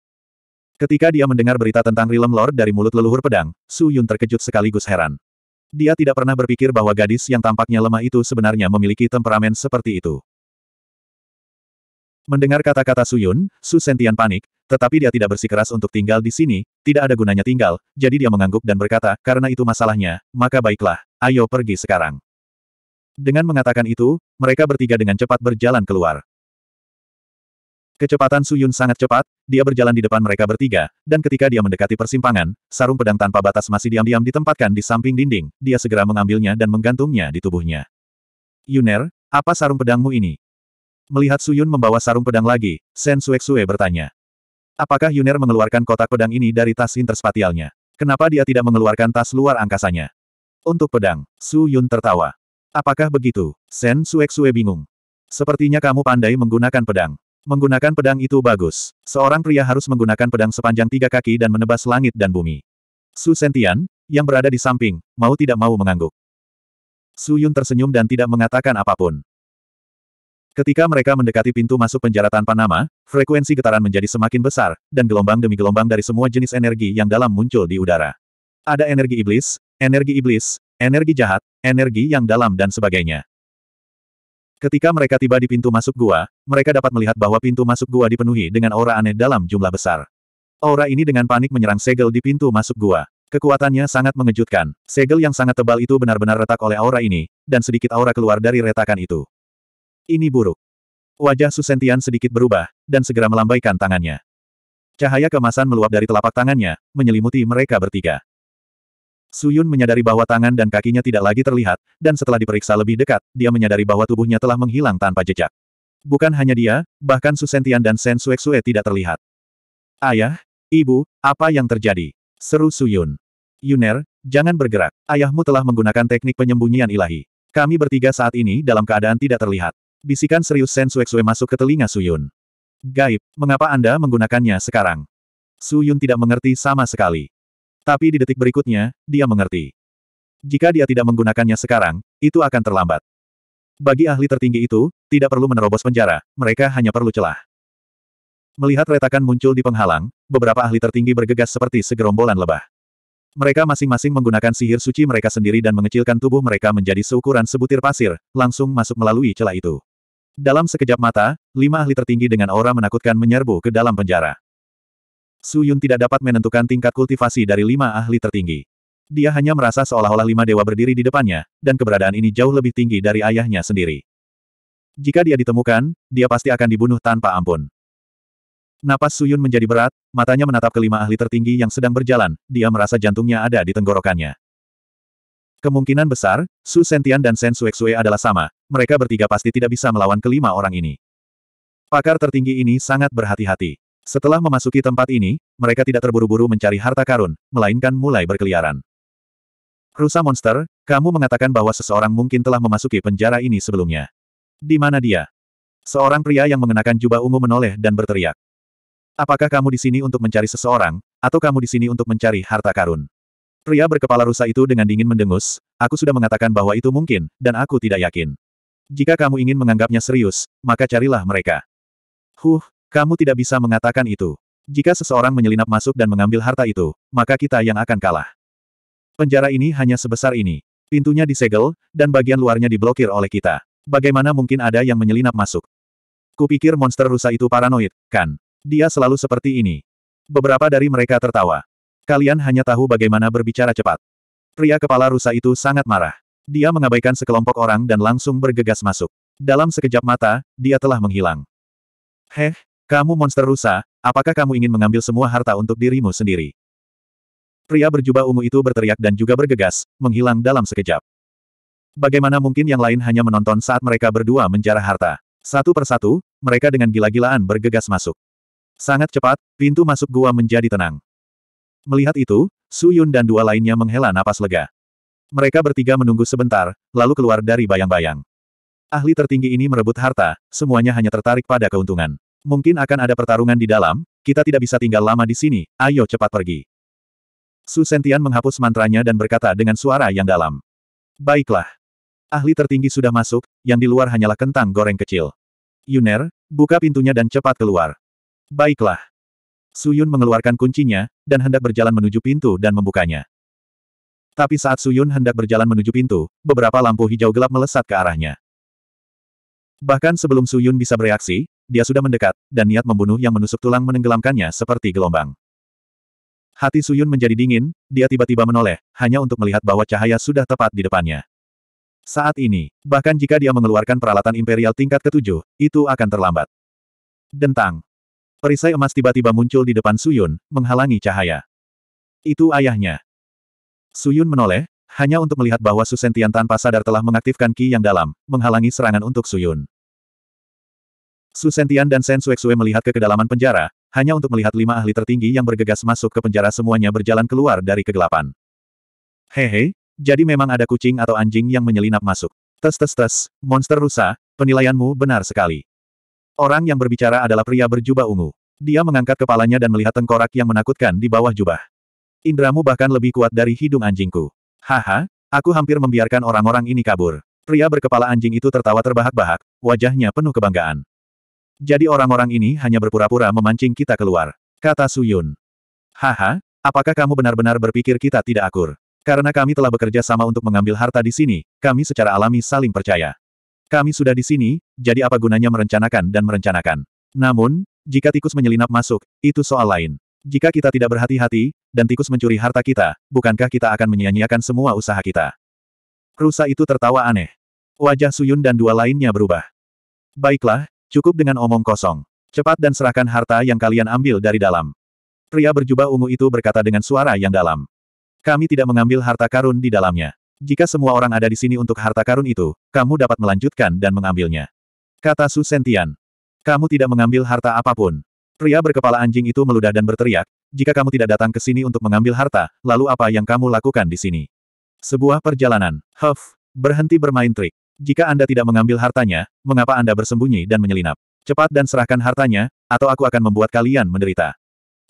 Ketika dia mendengar berita tentang Rilem Lord dari mulut leluhur pedang, Su Yun terkejut sekaligus heran. Dia tidak pernah berpikir bahwa gadis yang tampaknya lemah itu sebenarnya memiliki temperamen seperti itu. Mendengar kata-kata Suyun, Su Sentian panik, tetapi dia tidak bersikeras untuk tinggal di sini, tidak ada gunanya tinggal, jadi dia mengangguk dan berkata, karena itu masalahnya, maka baiklah, ayo pergi sekarang. Dengan mengatakan itu, mereka bertiga dengan cepat berjalan keluar. Kecepatan Suyun sangat cepat, dia berjalan di depan mereka bertiga, dan ketika dia mendekati persimpangan, sarung pedang tanpa batas masih diam-diam ditempatkan di samping dinding, dia segera mengambilnya dan menggantungnya di tubuhnya. Yuner, apa sarung pedangmu ini? Melihat Suyun membawa sarung pedang lagi, Sen Suek Sue bertanya. Apakah Yuner mengeluarkan kotak pedang ini dari tas interspatialnya? Kenapa dia tidak mengeluarkan tas luar angkasanya? Untuk pedang, Su Yun tertawa. Apakah begitu? Sen Sue bingung. Sepertinya kamu pandai menggunakan pedang. Menggunakan pedang itu bagus. Seorang pria harus menggunakan pedang sepanjang tiga kaki dan menebas langit dan bumi. Su Sentian, yang berada di samping, mau tidak mau mengangguk. Su Yun tersenyum dan tidak mengatakan apapun. Ketika mereka mendekati pintu masuk penjara tanpa nama, frekuensi getaran menjadi semakin besar, dan gelombang demi gelombang dari semua jenis energi yang dalam muncul di udara. Ada energi iblis, energi iblis, energi jahat, energi yang dalam dan sebagainya. Ketika mereka tiba di pintu masuk gua, mereka dapat melihat bahwa pintu masuk gua dipenuhi dengan aura aneh dalam jumlah besar. Aura ini dengan panik menyerang segel di pintu masuk gua. Kekuatannya sangat mengejutkan. Segel yang sangat tebal itu benar-benar retak oleh aura ini, dan sedikit aura keluar dari retakan itu. Ini buruk. Wajah Susentian sedikit berubah, dan segera melambaikan tangannya. Cahaya kemasan meluap dari telapak tangannya, menyelimuti mereka bertiga. Suyun menyadari bahwa tangan dan kakinya tidak lagi terlihat, dan setelah diperiksa lebih dekat, dia menyadari bahwa tubuhnya telah menghilang tanpa jejak. Bukan hanya dia, bahkan Susentian dan Sen Suexue tidak terlihat. Ayah, ibu, apa yang terjadi? Seru Suyun. Yuner, jangan bergerak. Ayahmu telah menggunakan teknik penyembunyian ilahi. Kami bertiga saat ini dalam keadaan tidak terlihat. Bisikan serius Sen Suexue masuk ke telinga Suyun. Gaib, mengapa Anda menggunakannya sekarang? Suyun tidak mengerti sama sekali. Tapi di detik berikutnya, dia mengerti. Jika dia tidak menggunakannya sekarang, itu akan terlambat. Bagi ahli tertinggi itu, tidak perlu menerobos penjara, mereka hanya perlu celah. Melihat retakan muncul di penghalang, beberapa ahli tertinggi bergegas seperti segerombolan lebah. Mereka masing-masing menggunakan sihir suci mereka sendiri dan mengecilkan tubuh mereka menjadi seukuran sebutir pasir, langsung masuk melalui celah itu. Dalam sekejap mata, lima ahli tertinggi dengan aura menakutkan menyerbu ke dalam penjara. Su Yun tidak dapat menentukan tingkat kultivasi dari lima ahli tertinggi. Dia hanya merasa seolah-olah lima dewa berdiri di depannya, dan keberadaan ini jauh lebih tinggi dari ayahnya sendiri. Jika dia ditemukan, dia pasti akan dibunuh tanpa ampun. Napas Su Yun menjadi berat, matanya menatap kelima ahli tertinggi yang sedang berjalan, dia merasa jantungnya ada di tenggorokannya. Kemungkinan besar, Su Sentian dan Sen Sue adalah sama, mereka bertiga pasti tidak bisa melawan kelima orang ini. Pakar tertinggi ini sangat berhati-hati. Setelah memasuki tempat ini, mereka tidak terburu-buru mencari harta karun, melainkan mulai berkeliaran. Rusa Monster, kamu mengatakan bahwa seseorang mungkin telah memasuki penjara ini sebelumnya. Di mana dia? Seorang pria yang mengenakan jubah ungu menoleh dan berteriak. Apakah kamu di sini untuk mencari seseorang, atau kamu di sini untuk mencari harta karun? Pria berkepala rusa itu dengan dingin mendengus, aku sudah mengatakan bahwa itu mungkin, dan aku tidak yakin. Jika kamu ingin menganggapnya serius, maka carilah mereka. Huh, kamu tidak bisa mengatakan itu. Jika seseorang menyelinap masuk dan mengambil harta itu, maka kita yang akan kalah. Penjara ini hanya sebesar ini. Pintunya disegel, dan bagian luarnya diblokir oleh kita. Bagaimana mungkin ada yang menyelinap masuk? Kupikir monster rusa itu paranoid, kan? Dia selalu seperti ini. Beberapa dari mereka tertawa. Kalian hanya tahu bagaimana berbicara cepat. Pria kepala rusa itu sangat marah. Dia mengabaikan sekelompok orang dan langsung bergegas masuk. Dalam sekejap mata, dia telah menghilang. Heh, kamu monster rusa, apakah kamu ingin mengambil semua harta untuk dirimu sendiri? Pria berjubah ungu itu berteriak dan juga bergegas, menghilang dalam sekejap. Bagaimana mungkin yang lain hanya menonton saat mereka berdua menjarah harta? Satu persatu, mereka dengan gila-gilaan bergegas masuk. Sangat cepat, pintu masuk gua menjadi tenang. Melihat itu, Su Yun dan dua lainnya menghela napas lega. Mereka bertiga menunggu sebentar, lalu keluar dari bayang-bayang. Ahli tertinggi ini merebut harta, semuanya hanya tertarik pada keuntungan. Mungkin akan ada pertarungan di dalam, kita tidak bisa tinggal lama di sini, ayo cepat pergi. Su Sentian menghapus mantranya dan berkata dengan suara yang dalam. Baiklah. Ahli tertinggi sudah masuk, yang di luar hanyalah kentang goreng kecil. Yuner, buka pintunya dan cepat keluar. Baiklah. Suyun mengeluarkan kuncinya, dan hendak berjalan menuju pintu dan membukanya. Tapi saat Suyun hendak berjalan menuju pintu, beberapa lampu hijau gelap melesat ke arahnya. Bahkan sebelum Suyun bisa bereaksi, dia sudah mendekat, dan niat membunuh yang menusuk tulang menenggelamkannya seperti gelombang. Hati Suyun menjadi dingin, dia tiba-tiba menoleh, hanya untuk melihat bahwa cahaya sudah tepat di depannya. Saat ini, bahkan jika dia mengeluarkan peralatan imperial tingkat ketujuh, itu akan terlambat. Dentang. Perisai emas tiba-tiba muncul di depan Suyun, menghalangi cahaya. Itu ayahnya. Suyun menoleh, hanya untuk melihat bahwa Susentian tanpa sadar telah mengaktifkan Ki yang dalam, menghalangi serangan untuk Suyun. Susentian dan Sen Sue melihat ke kedalaman penjara, hanya untuk melihat lima ahli tertinggi yang bergegas masuk ke penjara semuanya berjalan keluar dari kegelapan. Hehe, jadi memang ada kucing atau anjing yang menyelinap masuk. Tes tes tes, monster rusa, penilaianmu benar sekali. Orang yang berbicara adalah pria berjubah ungu. Dia mengangkat kepalanya dan melihat tengkorak yang menakutkan di bawah jubah. Indramu bahkan lebih kuat dari hidung anjingku. Haha, aku hampir membiarkan orang-orang ini kabur. Pria berkepala anjing itu tertawa terbahak-bahak, wajahnya penuh kebanggaan. Jadi orang-orang ini hanya berpura-pura memancing kita keluar. Kata Suyun. Haha, apakah kamu benar-benar berpikir kita tidak akur? Karena kami telah bekerja sama untuk mengambil harta di sini, kami secara alami saling percaya. Kami sudah di sini, jadi apa gunanya merencanakan dan merencanakan? Namun, jika tikus menyelinap masuk, itu soal lain. Jika kita tidak berhati-hati, dan tikus mencuri harta kita, bukankah kita akan menyia-nyiakan semua usaha kita? Rusa itu tertawa aneh. Wajah Suyun dan dua lainnya berubah. Baiklah, cukup dengan omong kosong. Cepat dan serahkan harta yang kalian ambil dari dalam. Pria berjubah ungu itu berkata dengan suara yang dalam. Kami tidak mengambil harta karun di dalamnya. Jika semua orang ada di sini untuk harta karun itu, kamu dapat melanjutkan dan mengambilnya. Kata Su Sentian. Kamu tidak mengambil harta apapun. Pria berkepala anjing itu meludah dan berteriak, jika kamu tidak datang ke sini untuk mengambil harta, lalu apa yang kamu lakukan di sini? Sebuah perjalanan. Huff, berhenti bermain trik. Jika Anda tidak mengambil hartanya, mengapa Anda bersembunyi dan menyelinap? Cepat dan serahkan hartanya, atau aku akan membuat kalian menderita.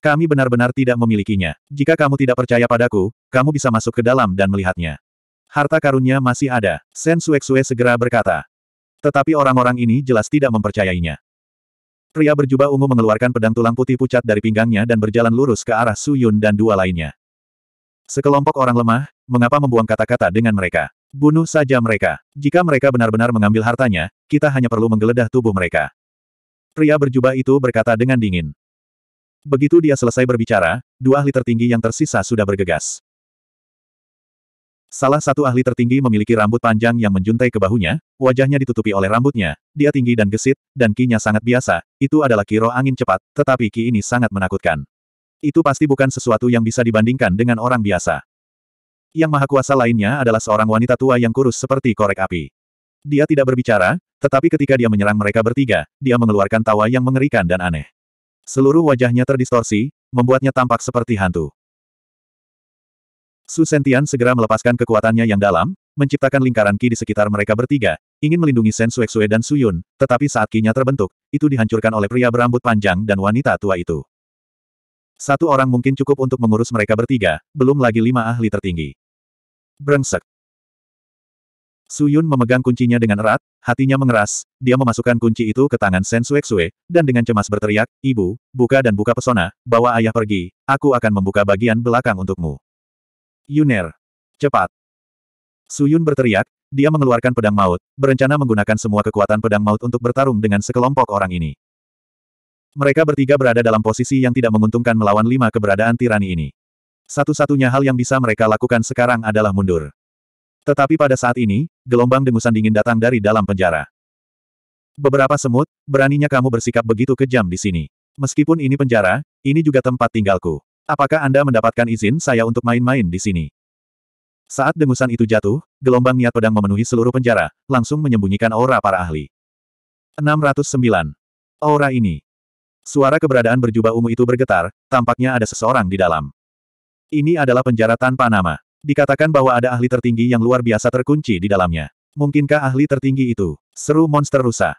Kami benar-benar tidak memilikinya. Jika kamu tidak percaya padaku, kamu bisa masuk ke dalam dan melihatnya. Harta karunnya masih ada, Sen Suexue segera berkata. Tetapi orang-orang ini jelas tidak mempercayainya. Pria berjubah ungu mengeluarkan pedang tulang putih pucat dari pinggangnya dan berjalan lurus ke arah Su Yun dan dua lainnya. Sekelompok orang lemah, mengapa membuang kata-kata dengan mereka? Bunuh saja mereka. Jika mereka benar-benar mengambil hartanya, kita hanya perlu menggeledah tubuh mereka. Pria berjubah itu berkata dengan dingin. Begitu dia selesai berbicara, dua ahli tertinggi yang tersisa sudah bergegas. Salah satu ahli tertinggi memiliki rambut panjang yang menjuntai ke bahunya, wajahnya ditutupi oleh rambutnya, dia tinggi dan gesit, dan kinya sangat biasa, itu adalah kiro angin cepat, tetapi ki ini sangat menakutkan. Itu pasti bukan sesuatu yang bisa dibandingkan dengan orang biasa. Yang maha kuasa lainnya adalah seorang wanita tua yang kurus seperti korek api. Dia tidak berbicara, tetapi ketika dia menyerang mereka bertiga, dia mengeluarkan tawa yang mengerikan dan aneh. Seluruh wajahnya terdistorsi, membuatnya tampak seperti hantu. Su Sentian segera melepaskan kekuatannya yang dalam, menciptakan lingkaran Ki di sekitar mereka bertiga, ingin melindungi Sen Sue dan Su Yun, tetapi saat Ki-nya terbentuk, itu dihancurkan oleh pria berambut panjang dan wanita tua itu. Satu orang mungkin cukup untuk mengurus mereka bertiga, belum lagi lima ahli tertinggi. Brengsek. Yun memegang kuncinya dengan erat, hatinya mengeras, dia memasukkan kunci itu ke tangan Sen Sue, dan dengan cemas berteriak, Ibu, buka dan buka pesona, bawa ayah pergi, aku akan membuka bagian belakang untukmu. Yuner. Cepat. Suyun berteriak, dia mengeluarkan pedang maut, berencana menggunakan semua kekuatan pedang maut untuk bertarung dengan sekelompok orang ini. Mereka bertiga berada dalam posisi yang tidak menguntungkan melawan lima keberadaan tirani ini. Satu-satunya hal yang bisa mereka lakukan sekarang adalah mundur. Tetapi pada saat ini, gelombang dengusan dingin datang dari dalam penjara. Beberapa semut, beraninya kamu bersikap begitu kejam di sini. Meskipun ini penjara, ini juga tempat tinggalku. Apakah Anda mendapatkan izin saya untuk main-main di sini? Saat dengusan itu jatuh, gelombang niat pedang memenuhi seluruh penjara, langsung menyembunyikan aura para ahli. 609. Aura ini. Suara keberadaan berjubah ungu itu bergetar, tampaknya ada seseorang di dalam. Ini adalah penjara tanpa nama. Dikatakan bahwa ada ahli tertinggi yang luar biasa terkunci di dalamnya. Mungkinkah ahli tertinggi itu? Seru monster rusa.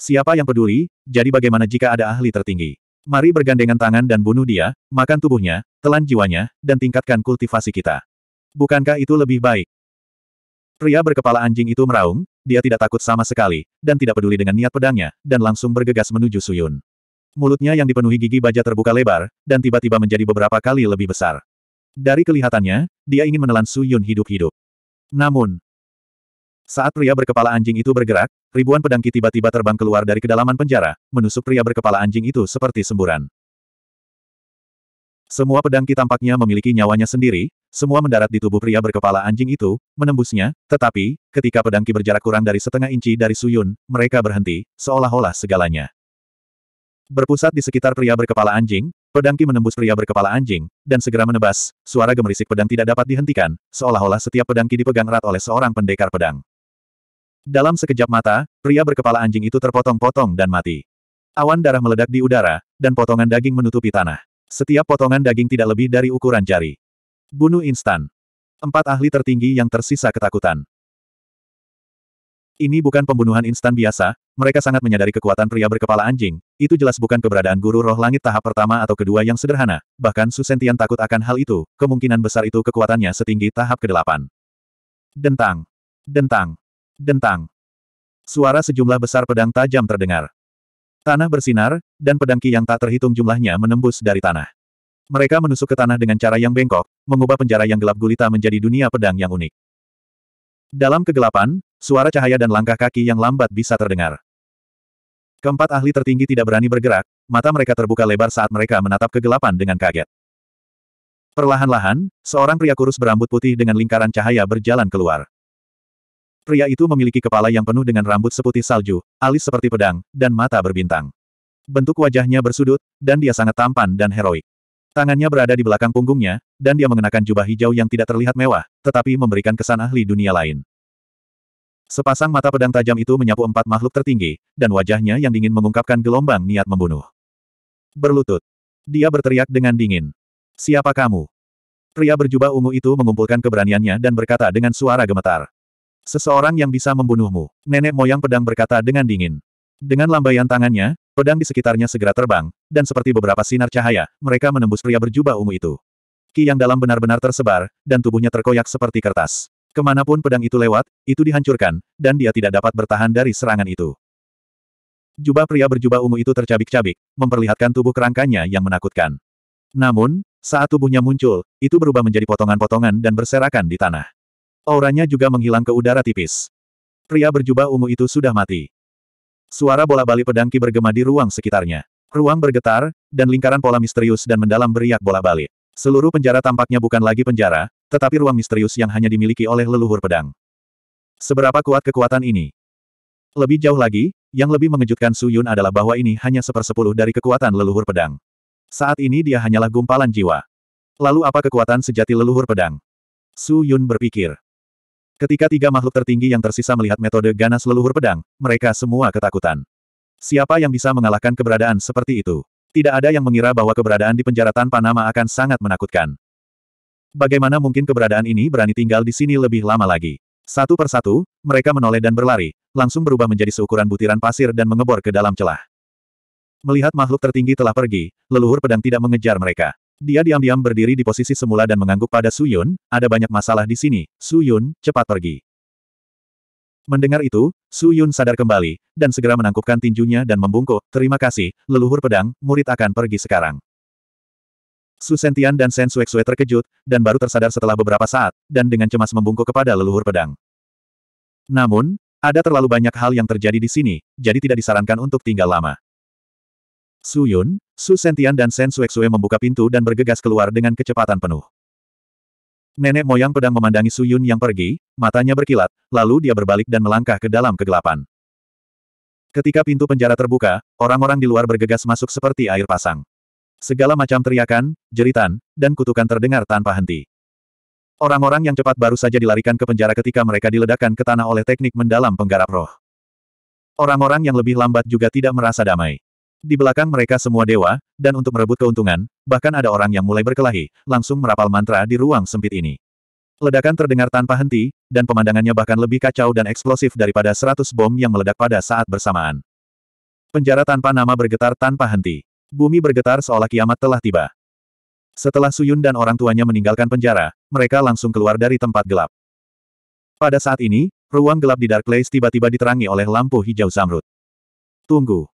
Siapa yang peduli, jadi bagaimana jika ada ahli tertinggi? Mari bergandengan tangan dan bunuh dia, makan tubuhnya, telan jiwanya, dan tingkatkan kultivasi kita. Bukankah itu lebih baik? Pria berkepala anjing itu meraung, dia tidak takut sama sekali, dan tidak peduli dengan niat pedangnya, dan langsung bergegas menuju Suyun. Mulutnya yang dipenuhi gigi baja terbuka lebar, dan tiba-tiba menjadi beberapa kali lebih besar. Dari kelihatannya, dia ingin menelan Suyun hidup-hidup. Namun, saat pria berkepala anjing itu bergerak, ribuan pedangki tiba-tiba terbang keluar dari kedalaman penjara, menusuk pria berkepala anjing itu seperti semburan. Semua pedangki tampaknya memiliki nyawanya sendiri, semua mendarat di tubuh pria berkepala anjing itu, menembusnya, tetapi, ketika pedangki berjarak kurang dari setengah inci dari Suyun, mereka berhenti, seolah-olah segalanya. Berpusat di sekitar pria berkepala anjing, Pedangki menembus pria berkepala anjing, dan segera menebas, suara gemerisik pedang tidak dapat dihentikan, seolah-olah setiap pedangki dipegang erat oleh seorang pendekar pedang. Dalam sekejap mata, pria berkepala anjing itu terpotong-potong dan mati. Awan darah meledak di udara, dan potongan daging menutupi tanah. Setiap potongan daging tidak lebih dari ukuran jari. Bunuh instan. Empat ahli tertinggi yang tersisa ketakutan. Ini bukan pembunuhan instan biasa, mereka sangat menyadari kekuatan pria berkepala anjing, itu jelas bukan keberadaan guru roh langit tahap pertama atau kedua yang sederhana, bahkan Susentian takut akan hal itu, kemungkinan besar itu kekuatannya setinggi tahap ke-8. Dentang. Dentang. Dentang. Suara sejumlah besar pedang tajam terdengar. Tanah bersinar, dan pedang ki yang tak terhitung jumlahnya menembus dari tanah. Mereka menusuk ke tanah dengan cara yang bengkok, mengubah penjara yang gelap gulita menjadi dunia pedang yang unik. Dalam kegelapan, suara cahaya dan langkah kaki yang lambat bisa terdengar. Keempat ahli tertinggi tidak berani bergerak, mata mereka terbuka lebar saat mereka menatap kegelapan dengan kaget. Perlahan-lahan, seorang pria kurus berambut putih dengan lingkaran cahaya berjalan keluar. Pria itu memiliki kepala yang penuh dengan rambut seputih salju, alis seperti pedang, dan mata berbintang. Bentuk wajahnya bersudut, dan dia sangat tampan dan heroik. Tangannya berada di belakang punggungnya, dan dia mengenakan jubah hijau yang tidak terlihat mewah, tetapi memberikan kesan ahli dunia lain. Sepasang mata pedang tajam itu menyapu empat makhluk tertinggi, dan wajahnya yang dingin mengungkapkan gelombang niat membunuh. Berlutut. Dia berteriak dengan dingin. Siapa kamu? Pria berjubah ungu itu mengumpulkan keberaniannya dan berkata dengan suara gemetar. Seseorang yang bisa membunuhmu. Nenek moyang pedang berkata dengan dingin. Dengan lambaian tangannya, pedang di sekitarnya segera terbang, dan seperti beberapa sinar cahaya, mereka menembus pria berjubah ungu itu. Ki yang dalam benar-benar tersebar, dan tubuhnya terkoyak seperti kertas. Kemanapun pedang itu lewat, itu dihancurkan, dan dia tidak dapat bertahan dari serangan itu. Jubah pria berjubah ungu itu tercabik-cabik, memperlihatkan tubuh kerangkanya yang menakutkan. Namun, saat tubuhnya muncul, itu berubah menjadi potongan-potongan dan berserakan di tanah. Auranya juga menghilang ke udara tipis. Pria berjubah ungu itu sudah mati. Suara bola bali pedangki bergema di ruang sekitarnya. Ruang bergetar, dan lingkaran pola misterius dan mendalam beriak bola balik. Seluruh penjara tampaknya bukan lagi penjara, tetapi ruang misterius yang hanya dimiliki oleh leluhur pedang. Seberapa kuat kekuatan ini? Lebih jauh lagi, yang lebih mengejutkan Su Yun adalah bahwa ini hanya sepersepuluh dari kekuatan leluhur pedang. Saat ini dia hanyalah gumpalan jiwa. Lalu apa kekuatan sejati leluhur pedang? Su Yun berpikir. Ketika tiga makhluk tertinggi yang tersisa melihat metode ganas leluhur pedang, mereka semua ketakutan. Siapa yang bisa mengalahkan keberadaan seperti itu? Tidak ada yang mengira bahwa keberadaan di penjara tanpa nama akan sangat menakutkan. Bagaimana mungkin keberadaan ini berani tinggal di sini lebih lama lagi? Satu persatu, mereka menoleh dan berlari, langsung berubah menjadi seukuran butiran pasir dan mengebor ke dalam celah. Melihat makhluk tertinggi telah pergi, leluhur pedang tidak mengejar mereka. Dia diam-diam berdiri di posisi semula dan mengangguk pada Su Yun, ada banyak masalah di sini, Su Yun, cepat pergi. Mendengar itu, Su Yun sadar kembali, dan segera menangkupkan tinjunya dan membungkuk, terima kasih, leluhur pedang, murid akan pergi sekarang. Su Sentian dan Sen Suexue terkejut, dan baru tersadar setelah beberapa saat, dan dengan cemas membungkuk kepada leluhur pedang. Namun, ada terlalu banyak hal yang terjadi di sini, jadi tidak disarankan untuk tinggal lama. Su Yun, Su Sentian dan Sen Suek Sue membuka pintu dan bergegas keluar dengan kecepatan penuh. Nenek moyang pedang memandangi Su Yun yang pergi, matanya berkilat, lalu dia berbalik dan melangkah ke dalam kegelapan. Ketika pintu penjara terbuka, orang-orang di luar bergegas masuk seperti air pasang. Segala macam teriakan, jeritan, dan kutukan terdengar tanpa henti. Orang-orang yang cepat baru saja dilarikan ke penjara ketika mereka diledakkan ke tanah oleh teknik mendalam penggarap roh. Orang-orang yang lebih lambat juga tidak merasa damai. Di belakang mereka semua dewa, dan untuk merebut keuntungan, bahkan ada orang yang mulai berkelahi, langsung merapal mantra di ruang sempit ini. Ledakan terdengar tanpa henti, dan pemandangannya bahkan lebih kacau dan eksplosif daripada seratus bom yang meledak pada saat bersamaan. Penjara tanpa nama bergetar tanpa henti. Bumi bergetar seolah kiamat telah tiba. Setelah Suyun dan orang tuanya meninggalkan penjara, mereka langsung keluar dari tempat gelap. Pada saat ini, ruang gelap di Dark Place tiba-tiba diterangi oleh lampu hijau zamrud. Tunggu,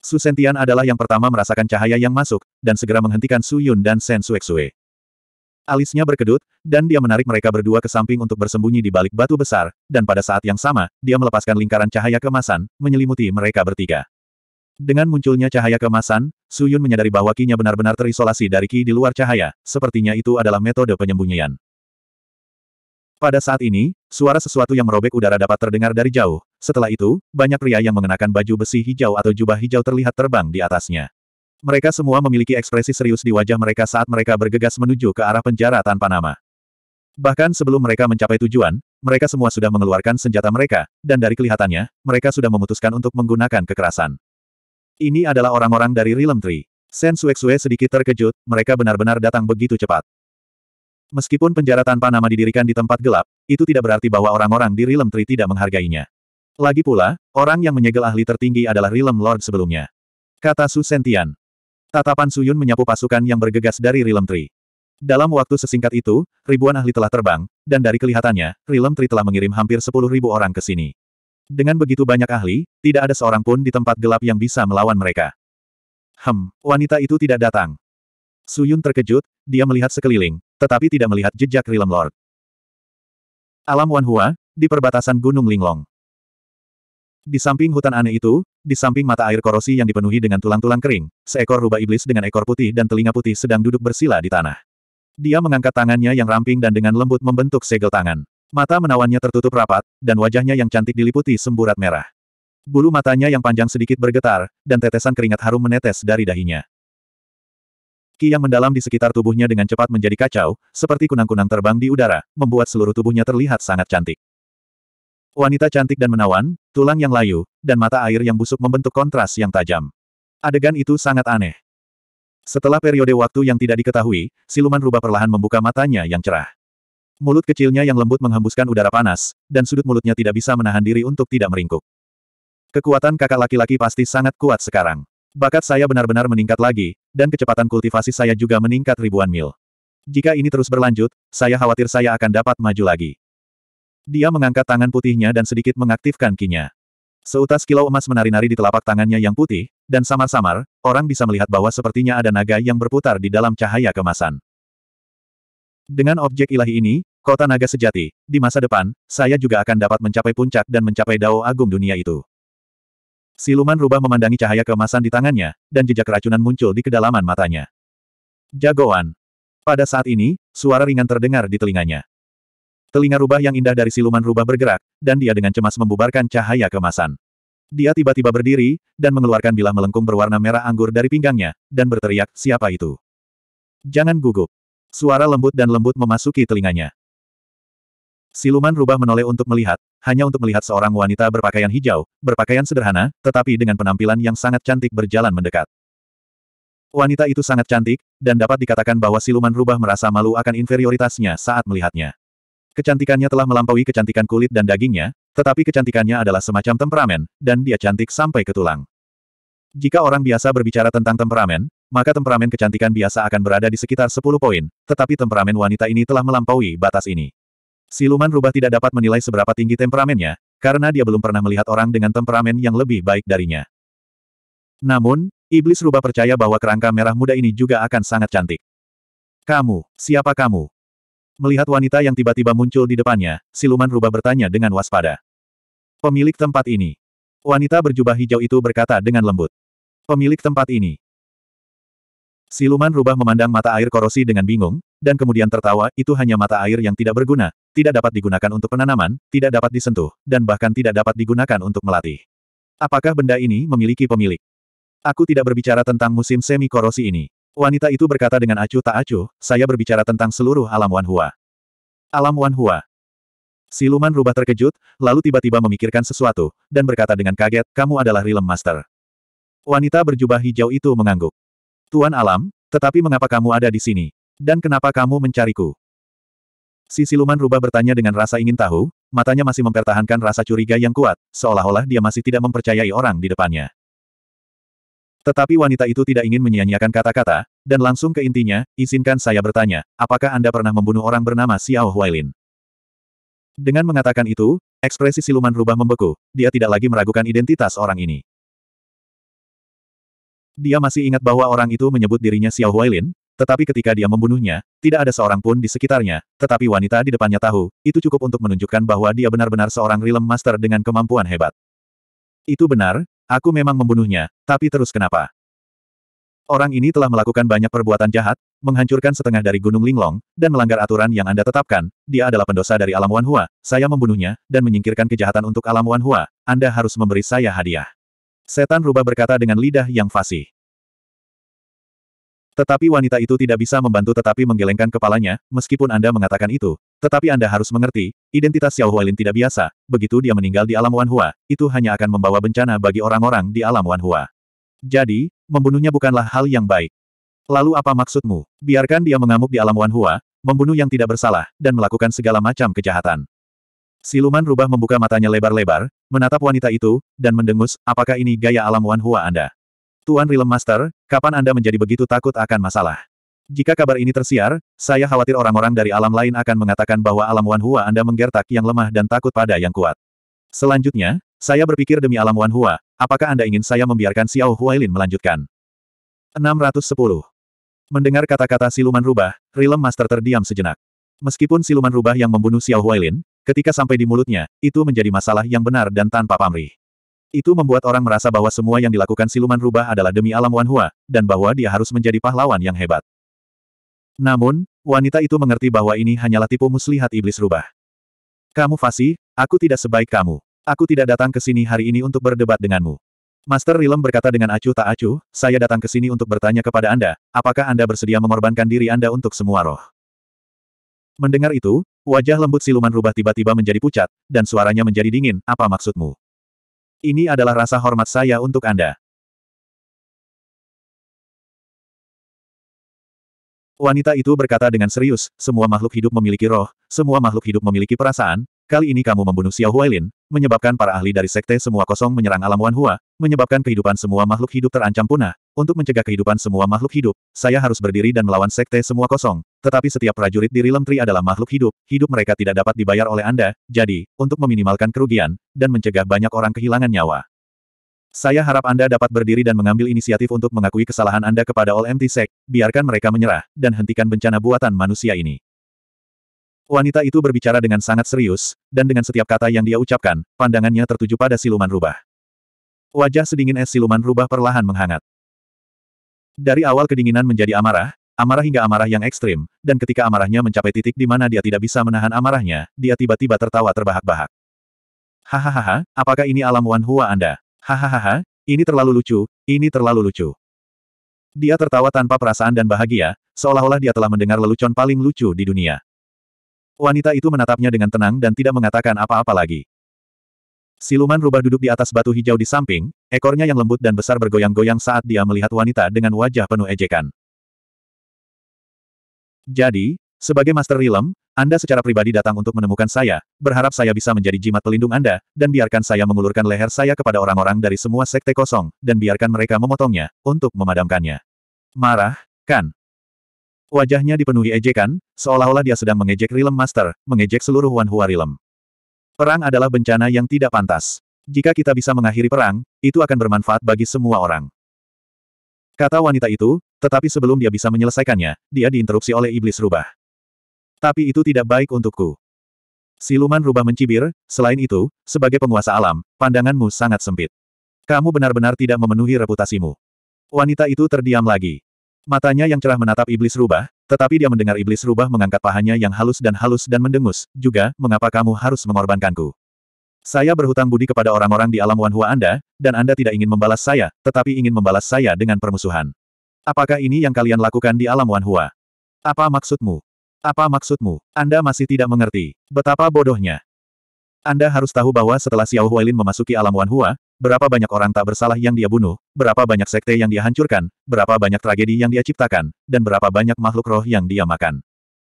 Su Sentian adalah yang pertama merasakan cahaya yang masuk, dan segera menghentikan Su Yun dan Sen Suexue. Alisnya berkedut, dan dia menarik mereka berdua ke samping untuk bersembunyi di balik batu besar, dan pada saat yang sama, dia melepaskan lingkaran cahaya kemasan, menyelimuti mereka bertiga. Dengan munculnya cahaya kemasan, Su Yun menyadari bahwa kinya benar-benar terisolasi dari ki di luar cahaya, sepertinya itu adalah metode penyembunyian. Pada saat ini, suara sesuatu yang merobek udara dapat terdengar dari jauh. Setelah itu, banyak pria yang mengenakan baju besi hijau atau jubah hijau terlihat terbang di atasnya. Mereka semua memiliki ekspresi serius di wajah mereka saat mereka bergegas menuju ke arah penjara tanpa nama. Bahkan sebelum mereka mencapai tujuan, mereka semua sudah mengeluarkan senjata mereka, dan dari kelihatannya, mereka sudah memutuskan untuk menggunakan kekerasan. Ini adalah orang-orang dari Realm Tree. Sen Suek Sue sedikit terkejut, mereka benar-benar datang begitu cepat. Meskipun penjara tanpa nama didirikan di tempat gelap, itu tidak berarti bahwa orang-orang di Realm Tree tidak menghargainya. Lagi pula, orang yang menyegel ahli tertinggi adalah Realm Lord sebelumnya. Kata Su Sentian. Tatapan Suyun menyapu pasukan yang bergegas dari Realm Tree. Dalam waktu sesingkat itu, ribuan ahli telah terbang, dan dari kelihatannya, Realm Tree telah mengirim hampir 10.000 orang ke sini. Dengan begitu banyak ahli, tidak ada seorang pun di tempat gelap yang bisa melawan mereka. Hem, wanita itu tidak datang. Suyun terkejut, dia melihat sekeliling, tetapi tidak melihat jejak Rilem Lord. Alam Wanhua, di perbatasan Gunung Linglong. Di samping hutan aneh itu, di samping mata air korosi yang dipenuhi dengan tulang-tulang kering, seekor rubah iblis dengan ekor putih dan telinga putih sedang duduk bersila di tanah. Dia mengangkat tangannya yang ramping dan dengan lembut membentuk segel tangan. Mata menawannya tertutup rapat, dan wajahnya yang cantik diliputi semburat merah. Bulu matanya yang panjang sedikit bergetar, dan tetesan keringat harum menetes dari dahinya. Ki yang mendalam di sekitar tubuhnya dengan cepat menjadi kacau, seperti kunang-kunang terbang di udara, membuat seluruh tubuhnya terlihat sangat cantik. Wanita cantik dan menawan, tulang yang layu, dan mata air yang busuk membentuk kontras yang tajam. Adegan itu sangat aneh. Setelah periode waktu yang tidak diketahui, siluman rubah perlahan membuka matanya yang cerah. Mulut kecilnya yang lembut menghembuskan udara panas, dan sudut mulutnya tidak bisa menahan diri untuk tidak meringkuk. Kekuatan kakak laki-laki pasti sangat kuat sekarang. Bakat saya benar-benar meningkat lagi, dan kecepatan kultivasi saya juga meningkat ribuan mil. Jika ini terus berlanjut, saya khawatir saya akan dapat maju lagi. Dia mengangkat tangan putihnya dan sedikit mengaktifkan kinya. Seutas kilau emas menari-nari di telapak tangannya yang putih, dan samar-samar, orang bisa melihat bahwa sepertinya ada naga yang berputar di dalam cahaya kemasan. Dengan objek ilahi ini, kota naga sejati, di masa depan, saya juga akan dapat mencapai puncak dan mencapai dao agung dunia itu. Siluman rubah memandangi cahaya keemasan di tangannya, dan jejak keracunan muncul di kedalaman matanya. Jagoan. Pada saat ini, suara ringan terdengar di telinganya. Telinga rubah yang indah dari siluman rubah bergerak, dan dia dengan cemas membubarkan cahaya kemasan. Dia tiba-tiba berdiri, dan mengeluarkan bilah melengkung berwarna merah anggur dari pinggangnya, dan berteriak, siapa itu? Jangan gugup. Suara lembut dan lembut memasuki telinganya. Siluman rubah menoleh untuk melihat, hanya untuk melihat seorang wanita berpakaian hijau, berpakaian sederhana, tetapi dengan penampilan yang sangat cantik berjalan mendekat. Wanita itu sangat cantik, dan dapat dikatakan bahwa siluman rubah merasa malu akan inferioritasnya saat melihatnya. Kecantikannya telah melampaui kecantikan kulit dan dagingnya, tetapi kecantikannya adalah semacam temperamen, dan dia cantik sampai ke tulang. Jika orang biasa berbicara tentang temperamen, maka temperamen kecantikan biasa akan berada di sekitar 10 poin, tetapi temperamen wanita ini telah melampaui batas ini. Siluman rubah tidak dapat menilai seberapa tinggi temperamennya, karena dia belum pernah melihat orang dengan temperamen yang lebih baik darinya. Namun, iblis rubah percaya bahwa kerangka merah muda ini juga akan sangat cantik. Kamu, siapa kamu? Melihat wanita yang tiba-tiba muncul di depannya, siluman rubah bertanya dengan waspada. Pemilik tempat ini. Wanita berjubah hijau itu berkata dengan lembut. Pemilik tempat ini. Siluman rubah memandang mata air korosi dengan bingung, dan kemudian tertawa, itu hanya mata air yang tidak berguna, tidak dapat digunakan untuk penanaman, tidak dapat disentuh, dan bahkan tidak dapat digunakan untuk melatih. Apakah benda ini memiliki pemilik? Aku tidak berbicara tentang musim semi korosi ini. Wanita itu berkata dengan acuh tak acuh, saya berbicara tentang seluruh alam Wanhua. Alam Wanhua. Siluman rubah terkejut, lalu tiba-tiba memikirkan sesuatu, dan berkata dengan kaget, kamu adalah Realm Master. Wanita berjubah hijau itu mengangguk. Tuan Alam, tetapi mengapa kamu ada di sini? Dan kenapa kamu mencariku? Si siluman rubah bertanya dengan rasa ingin tahu, matanya masih mempertahankan rasa curiga yang kuat, seolah-olah dia masih tidak mempercayai orang di depannya. Tetapi wanita itu tidak ingin menyia-nyiakan kata-kata, dan langsung ke intinya, izinkan saya bertanya, apakah Anda pernah membunuh orang bernama Xiao Huailin? Dengan mengatakan itu, ekspresi siluman rubah membeku, dia tidak lagi meragukan identitas orang ini. Dia masih ingat bahwa orang itu menyebut dirinya Xiao Huailin, tetapi ketika dia membunuhnya, tidak ada seorang pun di sekitarnya, tetapi wanita di depannya tahu, itu cukup untuk menunjukkan bahwa dia benar-benar seorang Realm Master dengan kemampuan hebat. Itu benar, aku memang membunuhnya, tapi terus kenapa? Orang ini telah melakukan banyak perbuatan jahat, menghancurkan setengah dari Gunung Linglong, dan melanggar aturan yang Anda tetapkan. Dia adalah pendosa dari alam Wanhua, saya membunuhnya, dan menyingkirkan kejahatan untuk alam Wanhua. Anda harus memberi saya hadiah. Setan rubah berkata dengan lidah yang fasih. Tetapi wanita itu tidak bisa membantu tetapi menggelengkan kepalanya, meskipun Anda mengatakan itu. Tetapi Anda harus mengerti, identitas Xiao Huailin tidak biasa, begitu dia meninggal di alam Wanhua, itu hanya akan membawa bencana bagi orang-orang di alam Wanhua. Jadi, membunuhnya bukanlah hal yang baik. Lalu apa maksudmu? Biarkan dia mengamuk di alam Wanhua, membunuh yang tidak bersalah, dan melakukan segala macam kejahatan. Siluman rubah membuka matanya lebar-lebar, menatap wanita itu, dan mendengus, apakah ini gaya alam Wan Hua Anda? Tuan Rilem Master, kapan Anda menjadi begitu takut akan masalah? Jika kabar ini tersiar, saya khawatir orang-orang dari alam lain akan mengatakan bahwa alam Wan Hua Anda menggertak yang lemah dan takut pada yang kuat. Selanjutnya, saya berpikir demi alam Wan Hua, apakah Anda ingin saya membiarkan Xiao Huailin melanjutkan? 610. Mendengar kata-kata siluman rubah, Rilem Master terdiam sejenak. Meskipun siluman rubah yang membunuh Xiao Huailin, Ketika sampai di mulutnya, itu menjadi masalah yang benar dan tanpa pamrih. Itu membuat orang merasa bahwa semua yang dilakukan siluman rubah adalah demi alam Wanhua, dan bahwa dia harus menjadi pahlawan yang hebat. Namun, wanita itu mengerti bahwa ini hanyalah tipu muslihat iblis rubah. Kamu fasih, aku tidak sebaik kamu. Aku tidak datang ke sini hari ini untuk berdebat denganmu. Master Rilem berkata dengan acuh tak acuh, saya datang ke sini untuk bertanya kepada Anda, apakah Anda bersedia mengorbankan diri Anda untuk semua roh? Mendengar itu, wajah lembut siluman rubah tiba-tiba menjadi pucat, dan suaranya menjadi dingin, apa maksudmu? Ini adalah rasa hormat saya untuk Anda. Wanita itu berkata dengan serius, semua makhluk hidup memiliki roh, semua makhluk hidup memiliki perasaan, kali ini kamu membunuh Xiao Huailin, menyebabkan para ahli dari sekte semua kosong menyerang alam Hua, menyebabkan kehidupan semua makhluk hidup terancam punah, untuk mencegah kehidupan semua makhluk hidup, saya harus berdiri dan melawan sekte semua kosong, tetapi setiap prajurit di Realm Tree adalah makhluk hidup, hidup mereka tidak dapat dibayar oleh Anda, jadi, untuk meminimalkan kerugian, dan mencegah banyak orang kehilangan nyawa. Saya harap Anda dapat berdiri dan mengambil inisiatif untuk mengakui kesalahan Anda kepada All Empty biarkan mereka menyerah, dan hentikan bencana buatan manusia ini. Wanita itu berbicara dengan sangat serius, dan dengan setiap kata yang dia ucapkan, pandangannya tertuju pada siluman rubah. Wajah sedingin es siluman rubah perlahan menghangat. Dari awal kedinginan menjadi amarah, amarah hingga amarah yang ekstrim, dan ketika amarahnya mencapai titik di mana dia tidak bisa menahan amarahnya, dia tiba-tiba tertawa terbahak-bahak. Hahaha, apakah ini alam Wan Hua Anda? Hahaha, ini terlalu lucu, ini terlalu lucu. Dia tertawa tanpa perasaan dan bahagia, seolah-olah dia telah mendengar lelucon paling lucu di dunia. Wanita itu menatapnya dengan tenang dan tidak mengatakan apa-apa lagi. Siluman rubah duduk di atas batu hijau di samping, ekornya yang lembut dan besar bergoyang-goyang saat dia melihat wanita dengan wajah penuh ejekan. Jadi, sebagai Master Realm, Anda secara pribadi datang untuk menemukan saya, berharap saya bisa menjadi jimat pelindung Anda, dan biarkan saya mengulurkan leher saya kepada orang-orang dari semua sekte kosong, dan biarkan mereka memotongnya, untuk memadamkannya. Marah, kan? Wajahnya dipenuhi ejekan, seolah-olah dia sedang mengejek Realm Master, mengejek seluruh Wan Hua Realm. Perang adalah bencana yang tidak pantas. Jika kita bisa mengakhiri perang, itu akan bermanfaat bagi semua orang. Kata wanita itu, tetapi sebelum dia bisa menyelesaikannya, dia diinterupsi oleh iblis rubah. Tapi itu tidak baik untukku. Siluman rubah mencibir, selain itu, sebagai penguasa alam, pandanganmu sangat sempit. Kamu benar-benar tidak memenuhi reputasimu. Wanita itu terdiam lagi. Matanya yang cerah menatap iblis rubah, tetapi dia mendengar iblis rubah mengangkat pahanya yang halus dan halus dan mendengus, juga, mengapa kamu harus mengorbankanku? Saya berhutang budi kepada orang-orang di alam Wanhua Anda, dan Anda tidak ingin membalas saya, tetapi ingin membalas saya dengan permusuhan. Apakah ini yang kalian lakukan di alam Wanhua? Apa maksudmu? Apa maksudmu? Anda masih tidak mengerti. Betapa bodohnya. Anda harus tahu bahwa setelah Xiao Huailin memasuki alam Wanhua, berapa banyak orang tak bersalah yang dia bunuh, berapa banyak sekte yang dia hancurkan, berapa banyak tragedi yang dia ciptakan, dan berapa banyak makhluk roh yang dia makan.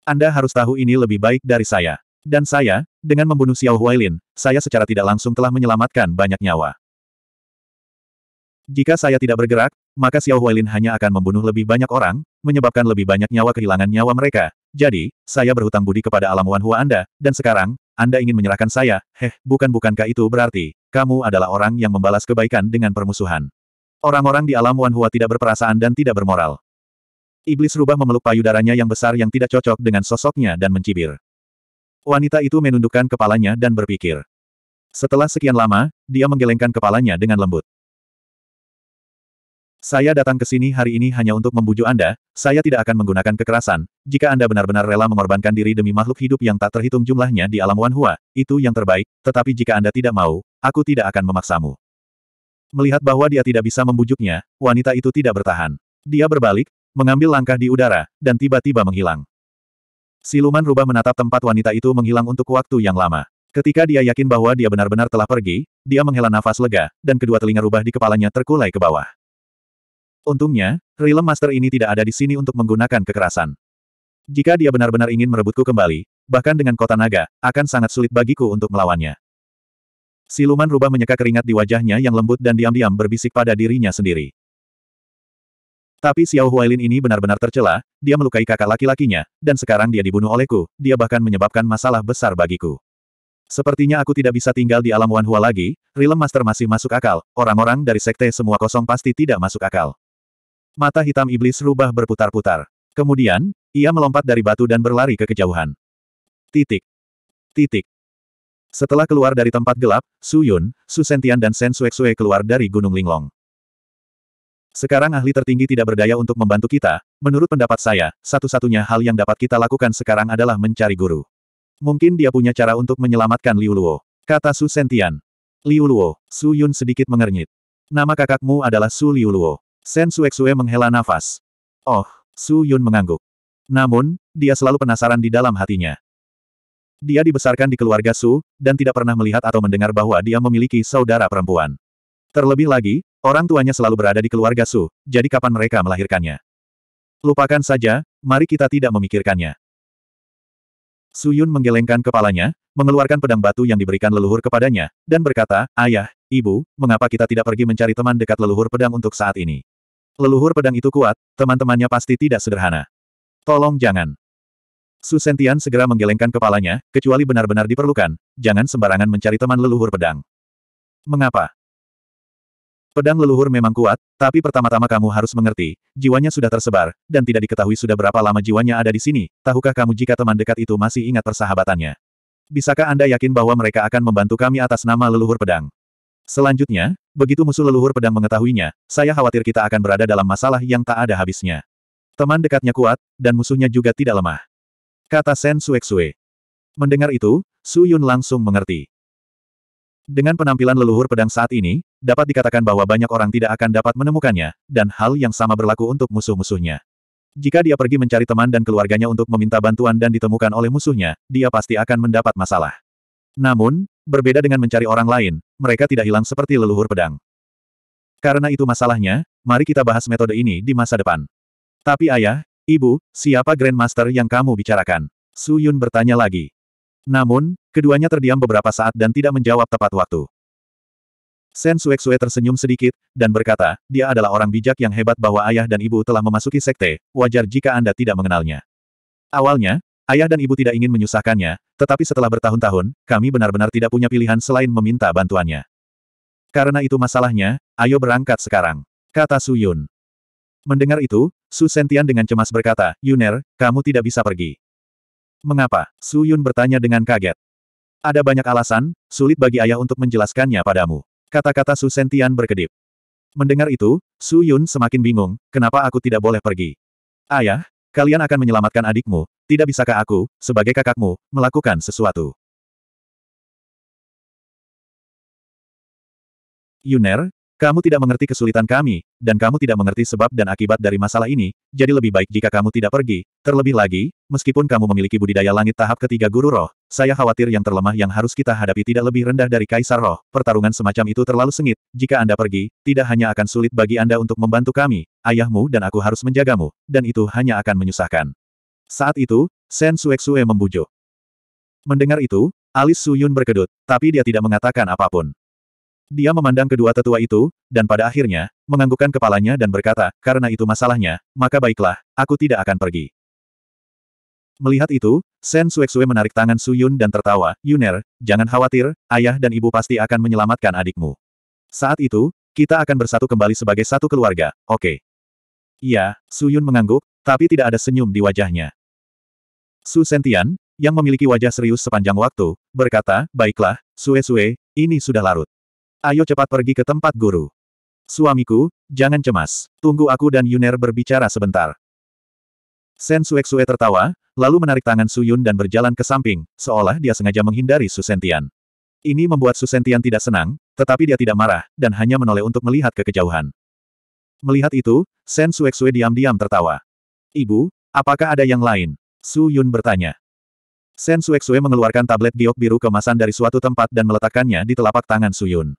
Anda harus tahu ini lebih baik dari saya. Dan saya, dengan membunuh Xiao Huailin, saya secara tidak langsung telah menyelamatkan banyak nyawa. Jika saya tidak bergerak, maka Xiao Huailin hanya akan membunuh lebih banyak orang, menyebabkan lebih banyak nyawa kehilangan nyawa mereka. Jadi, saya berhutang budi kepada alam Wan Hua Anda, dan sekarang, Anda ingin menyerahkan saya, heh, bukan-bukankah itu berarti, kamu adalah orang yang membalas kebaikan dengan permusuhan. Orang-orang di alam Wan Hua tidak berperasaan dan tidak bermoral. Iblis rubah memeluk payudaranya yang besar yang tidak cocok dengan sosoknya dan mencibir. Wanita itu menundukkan kepalanya dan berpikir. Setelah sekian lama, dia menggelengkan kepalanya dengan lembut. Saya datang ke sini hari ini hanya untuk membujuk Anda, saya tidak akan menggunakan kekerasan, jika Anda benar-benar rela mengorbankan diri demi makhluk hidup yang tak terhitung jumlahnya di alam Wanhua, itu yang terbaik, tetapi jika Anda tidak mau, aku tidak akan memaksamu. Melihat bahwa dia tidak bisa membujuknya, wanita itu tidak bertahan. Dia berbalik, mengambil langkah di udara, dan tiba-tiba menghilang. Siluman rubah menatap tempat wanita itu menghilang untuk waktu yang lama. Ketika dia yakin bahwa dia benar-benar telah pergi, dia menghela nafas lega, dan kedua telinga rubah di kepalanya terkulai ke bawah. Untungnya, Realm Master ini tidak ada di sini untuk menggunakan kekerasan. Jika dia benar-benar ingin merebutku kembali, bahkan dengan kota naga, akan sangat sulit bagiku untuk melawannya. Siluman rubah menyeka keringat di wajahnya yang lembut dan diam-diam berbisik pada dirinya sendiri. Tapi Xiao Huailin ini benar-benar tercela, dia melukai kakak laki-lakinya, dan sekarang dia dibunuh olehku, dia bahkan menyebabkan masalah besar bagiku. Sepertinya aku tidak bisa tinggal di alam Wanhua lagi, Rilem Master masih masuk akal, orang-orang dari sekte semua kosong pasti tidak masuk akal. Mata hitam iblis rubah berputar-putar. Kemudian, ia melompat dari batu dan berlari ke kejauhan. Titik. Titik. Setelah keluar dari tempat gelap, Su Yun, Su Sentian dan Sen Sue keluar dari Gunung Linglong. Sekarang ahli tertinggi tidak berdaya untuk membantu kita, menurut pendapat saya, satu-satunya hal yang dapat kita lakukan sekarang adalah mencari guru. Mungkin dia punya cara untuk menyelamatkan Liu Luo. Kata Su Sentian. Liu Luo, Su Yun sedikit mengernyit. Nama kakakmu adalah Su Liu Luo. Sen Suexue menghela nafas. Oh, Su Yun mengangguk. Namun, dia selalu penasaran di dalam hatinya. Dia dibesarkan di keluarga Su, dan tidak pernah melihat atau mendengar bahwa dia memiliki saudara perempuan. Terlebih lagi, Orang tuanya selalu berada di keluarga Su, jadi kapan mereka melahirkannya? Lupakan saja, mari kita tidak memikirkannya. Su Yun menggelengkan kepalanya, mengeluarkan pedang batu yang diberikan leluhur kepadanya, dan berkata, Ayah, Ibu, mengapa kita tidak pergi mencari teman dekat leluhur pedang untuk saat ini? Leluhur pedang itu kuat, teman-temannya pasti tidak sederhana. Tolong jangan. Su Sentian segera menggelengkan kepalanya, kecuali benar-benar diperlukan, jangan sembarangan mencari teman leluhur pedang. Mengapa? Pedang leluhur memang kuat, tapi pertama-tama kamu harus mengerti, jiwanya sudah tersebar, dan tidak diketahui sudah berapa lama jiwanya ada di sini, tahukah kamu jika teman dekat itu masih ingat persahabatannya? Bisakah Anda yakin bahwa mereka akan membantu kami atas nama leluhur pedang? Selanjutnya, begitu musuh leluhur pedang mengetahuinya, saya khawatir kita akan berada dalam masalah yang tak ada habisnya. Teman dekatnya kuat, dan musuhnya juga tidak lemah. Kata Sen Suexue. Mendengar itu, Su Yun langsung mengerti. Dengan penampilan leluhur pedang saat ini, dapat dikatakan bahwa banyak orang tidak akan dapat menemukannya, dan hal yang sama berlaku untuk musuh-musuhnya. Jika dia pergi mencari teman dan keluarganya untuk meminta bantuan dan ditemukan oleh musuhnya, dia pasti akan mendapat masalah. Namun, berbeda dengan mencari orang lain, mereka tidak hilang seperti leluhur pedang. Karena itu masalahnya, mari kita bahas metode ini di masa depan. Tapi ayah, ibu, siapa Grandmaster yang kamu bicarakan? Su Yun bertanya lagi. Namun, keduanya terdiam beberapa saat dan tidak menjawab tepat waktu. Sen Sue tersenyum sedikit, dan berkata, dia adalah orang bijak yang hebat bahwa ayah dan ibu telah memasuki sekte, wajar jika Anda tidak mengenalnya. Awalnya, ayah dan ibu tidak ingin menyusahkannya, tetapi setelah bertahun-tahun, kami benar-benar tidak punya pilihan selain meminta bantuannya. Karena itu masalahnya, ayo berangkat sekarang, kata Su Yun. Mendengar itu, Su Sentian dengan cemas berkata, Yuner, kamu tidak bisa pergi. Mengapa? Su Yun bertanya dengan kaget. Ada banyak alasan, sulit bagi ayah untuk menjelaskannya padamu. Kata-kata Su Sentian berkedip. Mendengar itu, Su Yun semakin bingung, kenapa aku tidak boleh pergi? Ayah, kalian akan menyelamatkan adikmu, tidak bisakah aku, sebagai kakakmu, melakukan sesuatu? Yuner, kamu tidak mengerti kesulitan kami, dan kamu tidak mengerti sebab dan akibat dari masalah ini, jadi lebih baik jika kamu tidak pergi, terlebih lagi, meskipun kamu memiliki budidaya langit tahap ketiga guru roh, saya khawatir yang terlemah yang harus kita hadapi tidak lebih rendah dari Kaisar Roh, pertarungan semacam itu terlalu sengit, jika Anda pergi, tidak hanya akan sulit bagi Anda untuk membantu kami, ayahmu dan aku harus menjagamu, dan itu hanya akan menyusahkan. Saat itu, Sen Suexue membujuk. Mendengar itu, alis Suyun berkedut, tapi dia tidak mengatakan apapun. Dia memandang kedua tetua itu, dan pada akhirnya, menganggukkan kepalanya dan berkata, karena itu masalahnya, maka baiklah, aku tidak akan pergi. Melihat itu, Sen Suexue menarik tangan Su Yun dan tertawa, Yuner, jangan khawatir, ayah dan ibu pasti akan menyelamatkan adikmu. Saat itu, kita akan bersatu kembali sebagai satu keluarga, oke. Okay. Iya, Su Yun mengangguk, tapi tidak ada senyum di wajahnya. Su Sentian, yang memiliki wajah serius sepanjang waktu, berkata, baiklah, Sue-Sue, ini sudah larut. Ayo cepat pergi ke tempat guru. Suamiku, jangan cemas, tunggu aku dan Yuner berbicara sebentar. Sen Suek Sue tertawa, lalu menarik tangan Su Yun dan berjalan ke samping, seolah dia sengaja menghindari Susentian. Ini membuat Susentian tidak senang, tetapi dia tidak marah, dan hanya menoleh untuk melihat ke kejauhan. Melihat itu, Sen Suek Sue diam-diam tertawa. Ibu, apakah ada yang lain? Su Yun bertanya. Sen Suek Sue mengeluarkan tablet giok biru kemasan dari suatu tempat dan meletakkannya di telapak tangan Su Yun.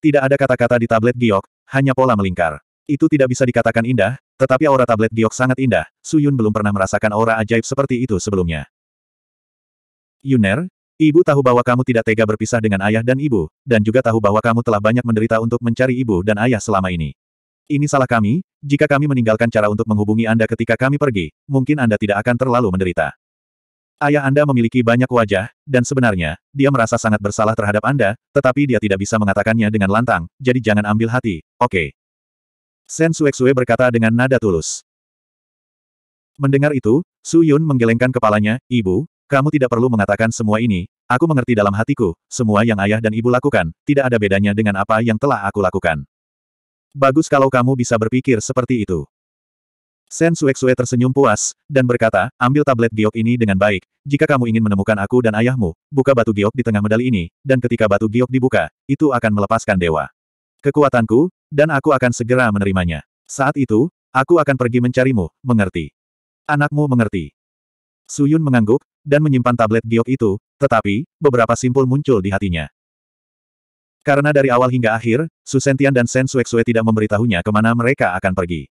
Tidak ada kata-kata di tablet giok, hanya pola melingkar. Itu tidak bisa dikatakan indah, tetapi aura tablet giok sangat indah, Suyun belum pernah merasakan aura ajaib seperti itu sebelumnya. Yuner, ibu tahu bahwa kamu tidak tega berpisah dengan ayah dan ibu, dan juga tahu bahwa kamu telah banyak menderita untuk mencari ibu dan ayah selama ini. Ini salah kami, jika kami meninggalkan cara untuk menghubungi Anda ketika kami pergi, mungkin Anda tidak akan terlalu menderita. Ayah Anda memiliki banyak wajah, dan sebenarnya, dia merasa sangat bersalah terhadap Anda, tetapi dia tidak bisa mengatakannya dengan lantang, jadi jangan ambil hati, oke. Okay. Sen Suexue berkata dengan nada tulus. Mendengar itu, Su Yun menggelengkan kepalanya, Ibu, kamu tidak perlu mengatakan semua ini, aku mengerti dalam hatiku, semua yang ayah dan ibu lakukan, tidak ada bedanya dengan apa yang telah aku lakukan. Bagus kalau kamu bisa berpikir seperti itu. Sen Suexue tersenyum puas, dan berkata, ambil tablet giok ini dengan baik, jika kamu ingin menemukan aku dan ayahmu, buka batu giok di tengah medali ini, dan ketika batu giok dibuka, itu akan melepaskan dewa kekuatanku, dan aku akan segera menerimanya. Saat itu, aku akan pergi mencarimu, mengerti. Anakmu mengerti. Suyun mengangguk, dan menyimpan tablet giok itu, tetapi, beberapa simpul muncul di hatinya. Karena dari awal hingga akhir, Susentian dan Sen Suek Sue tidak memberitahunya kemana mereka akan pergi.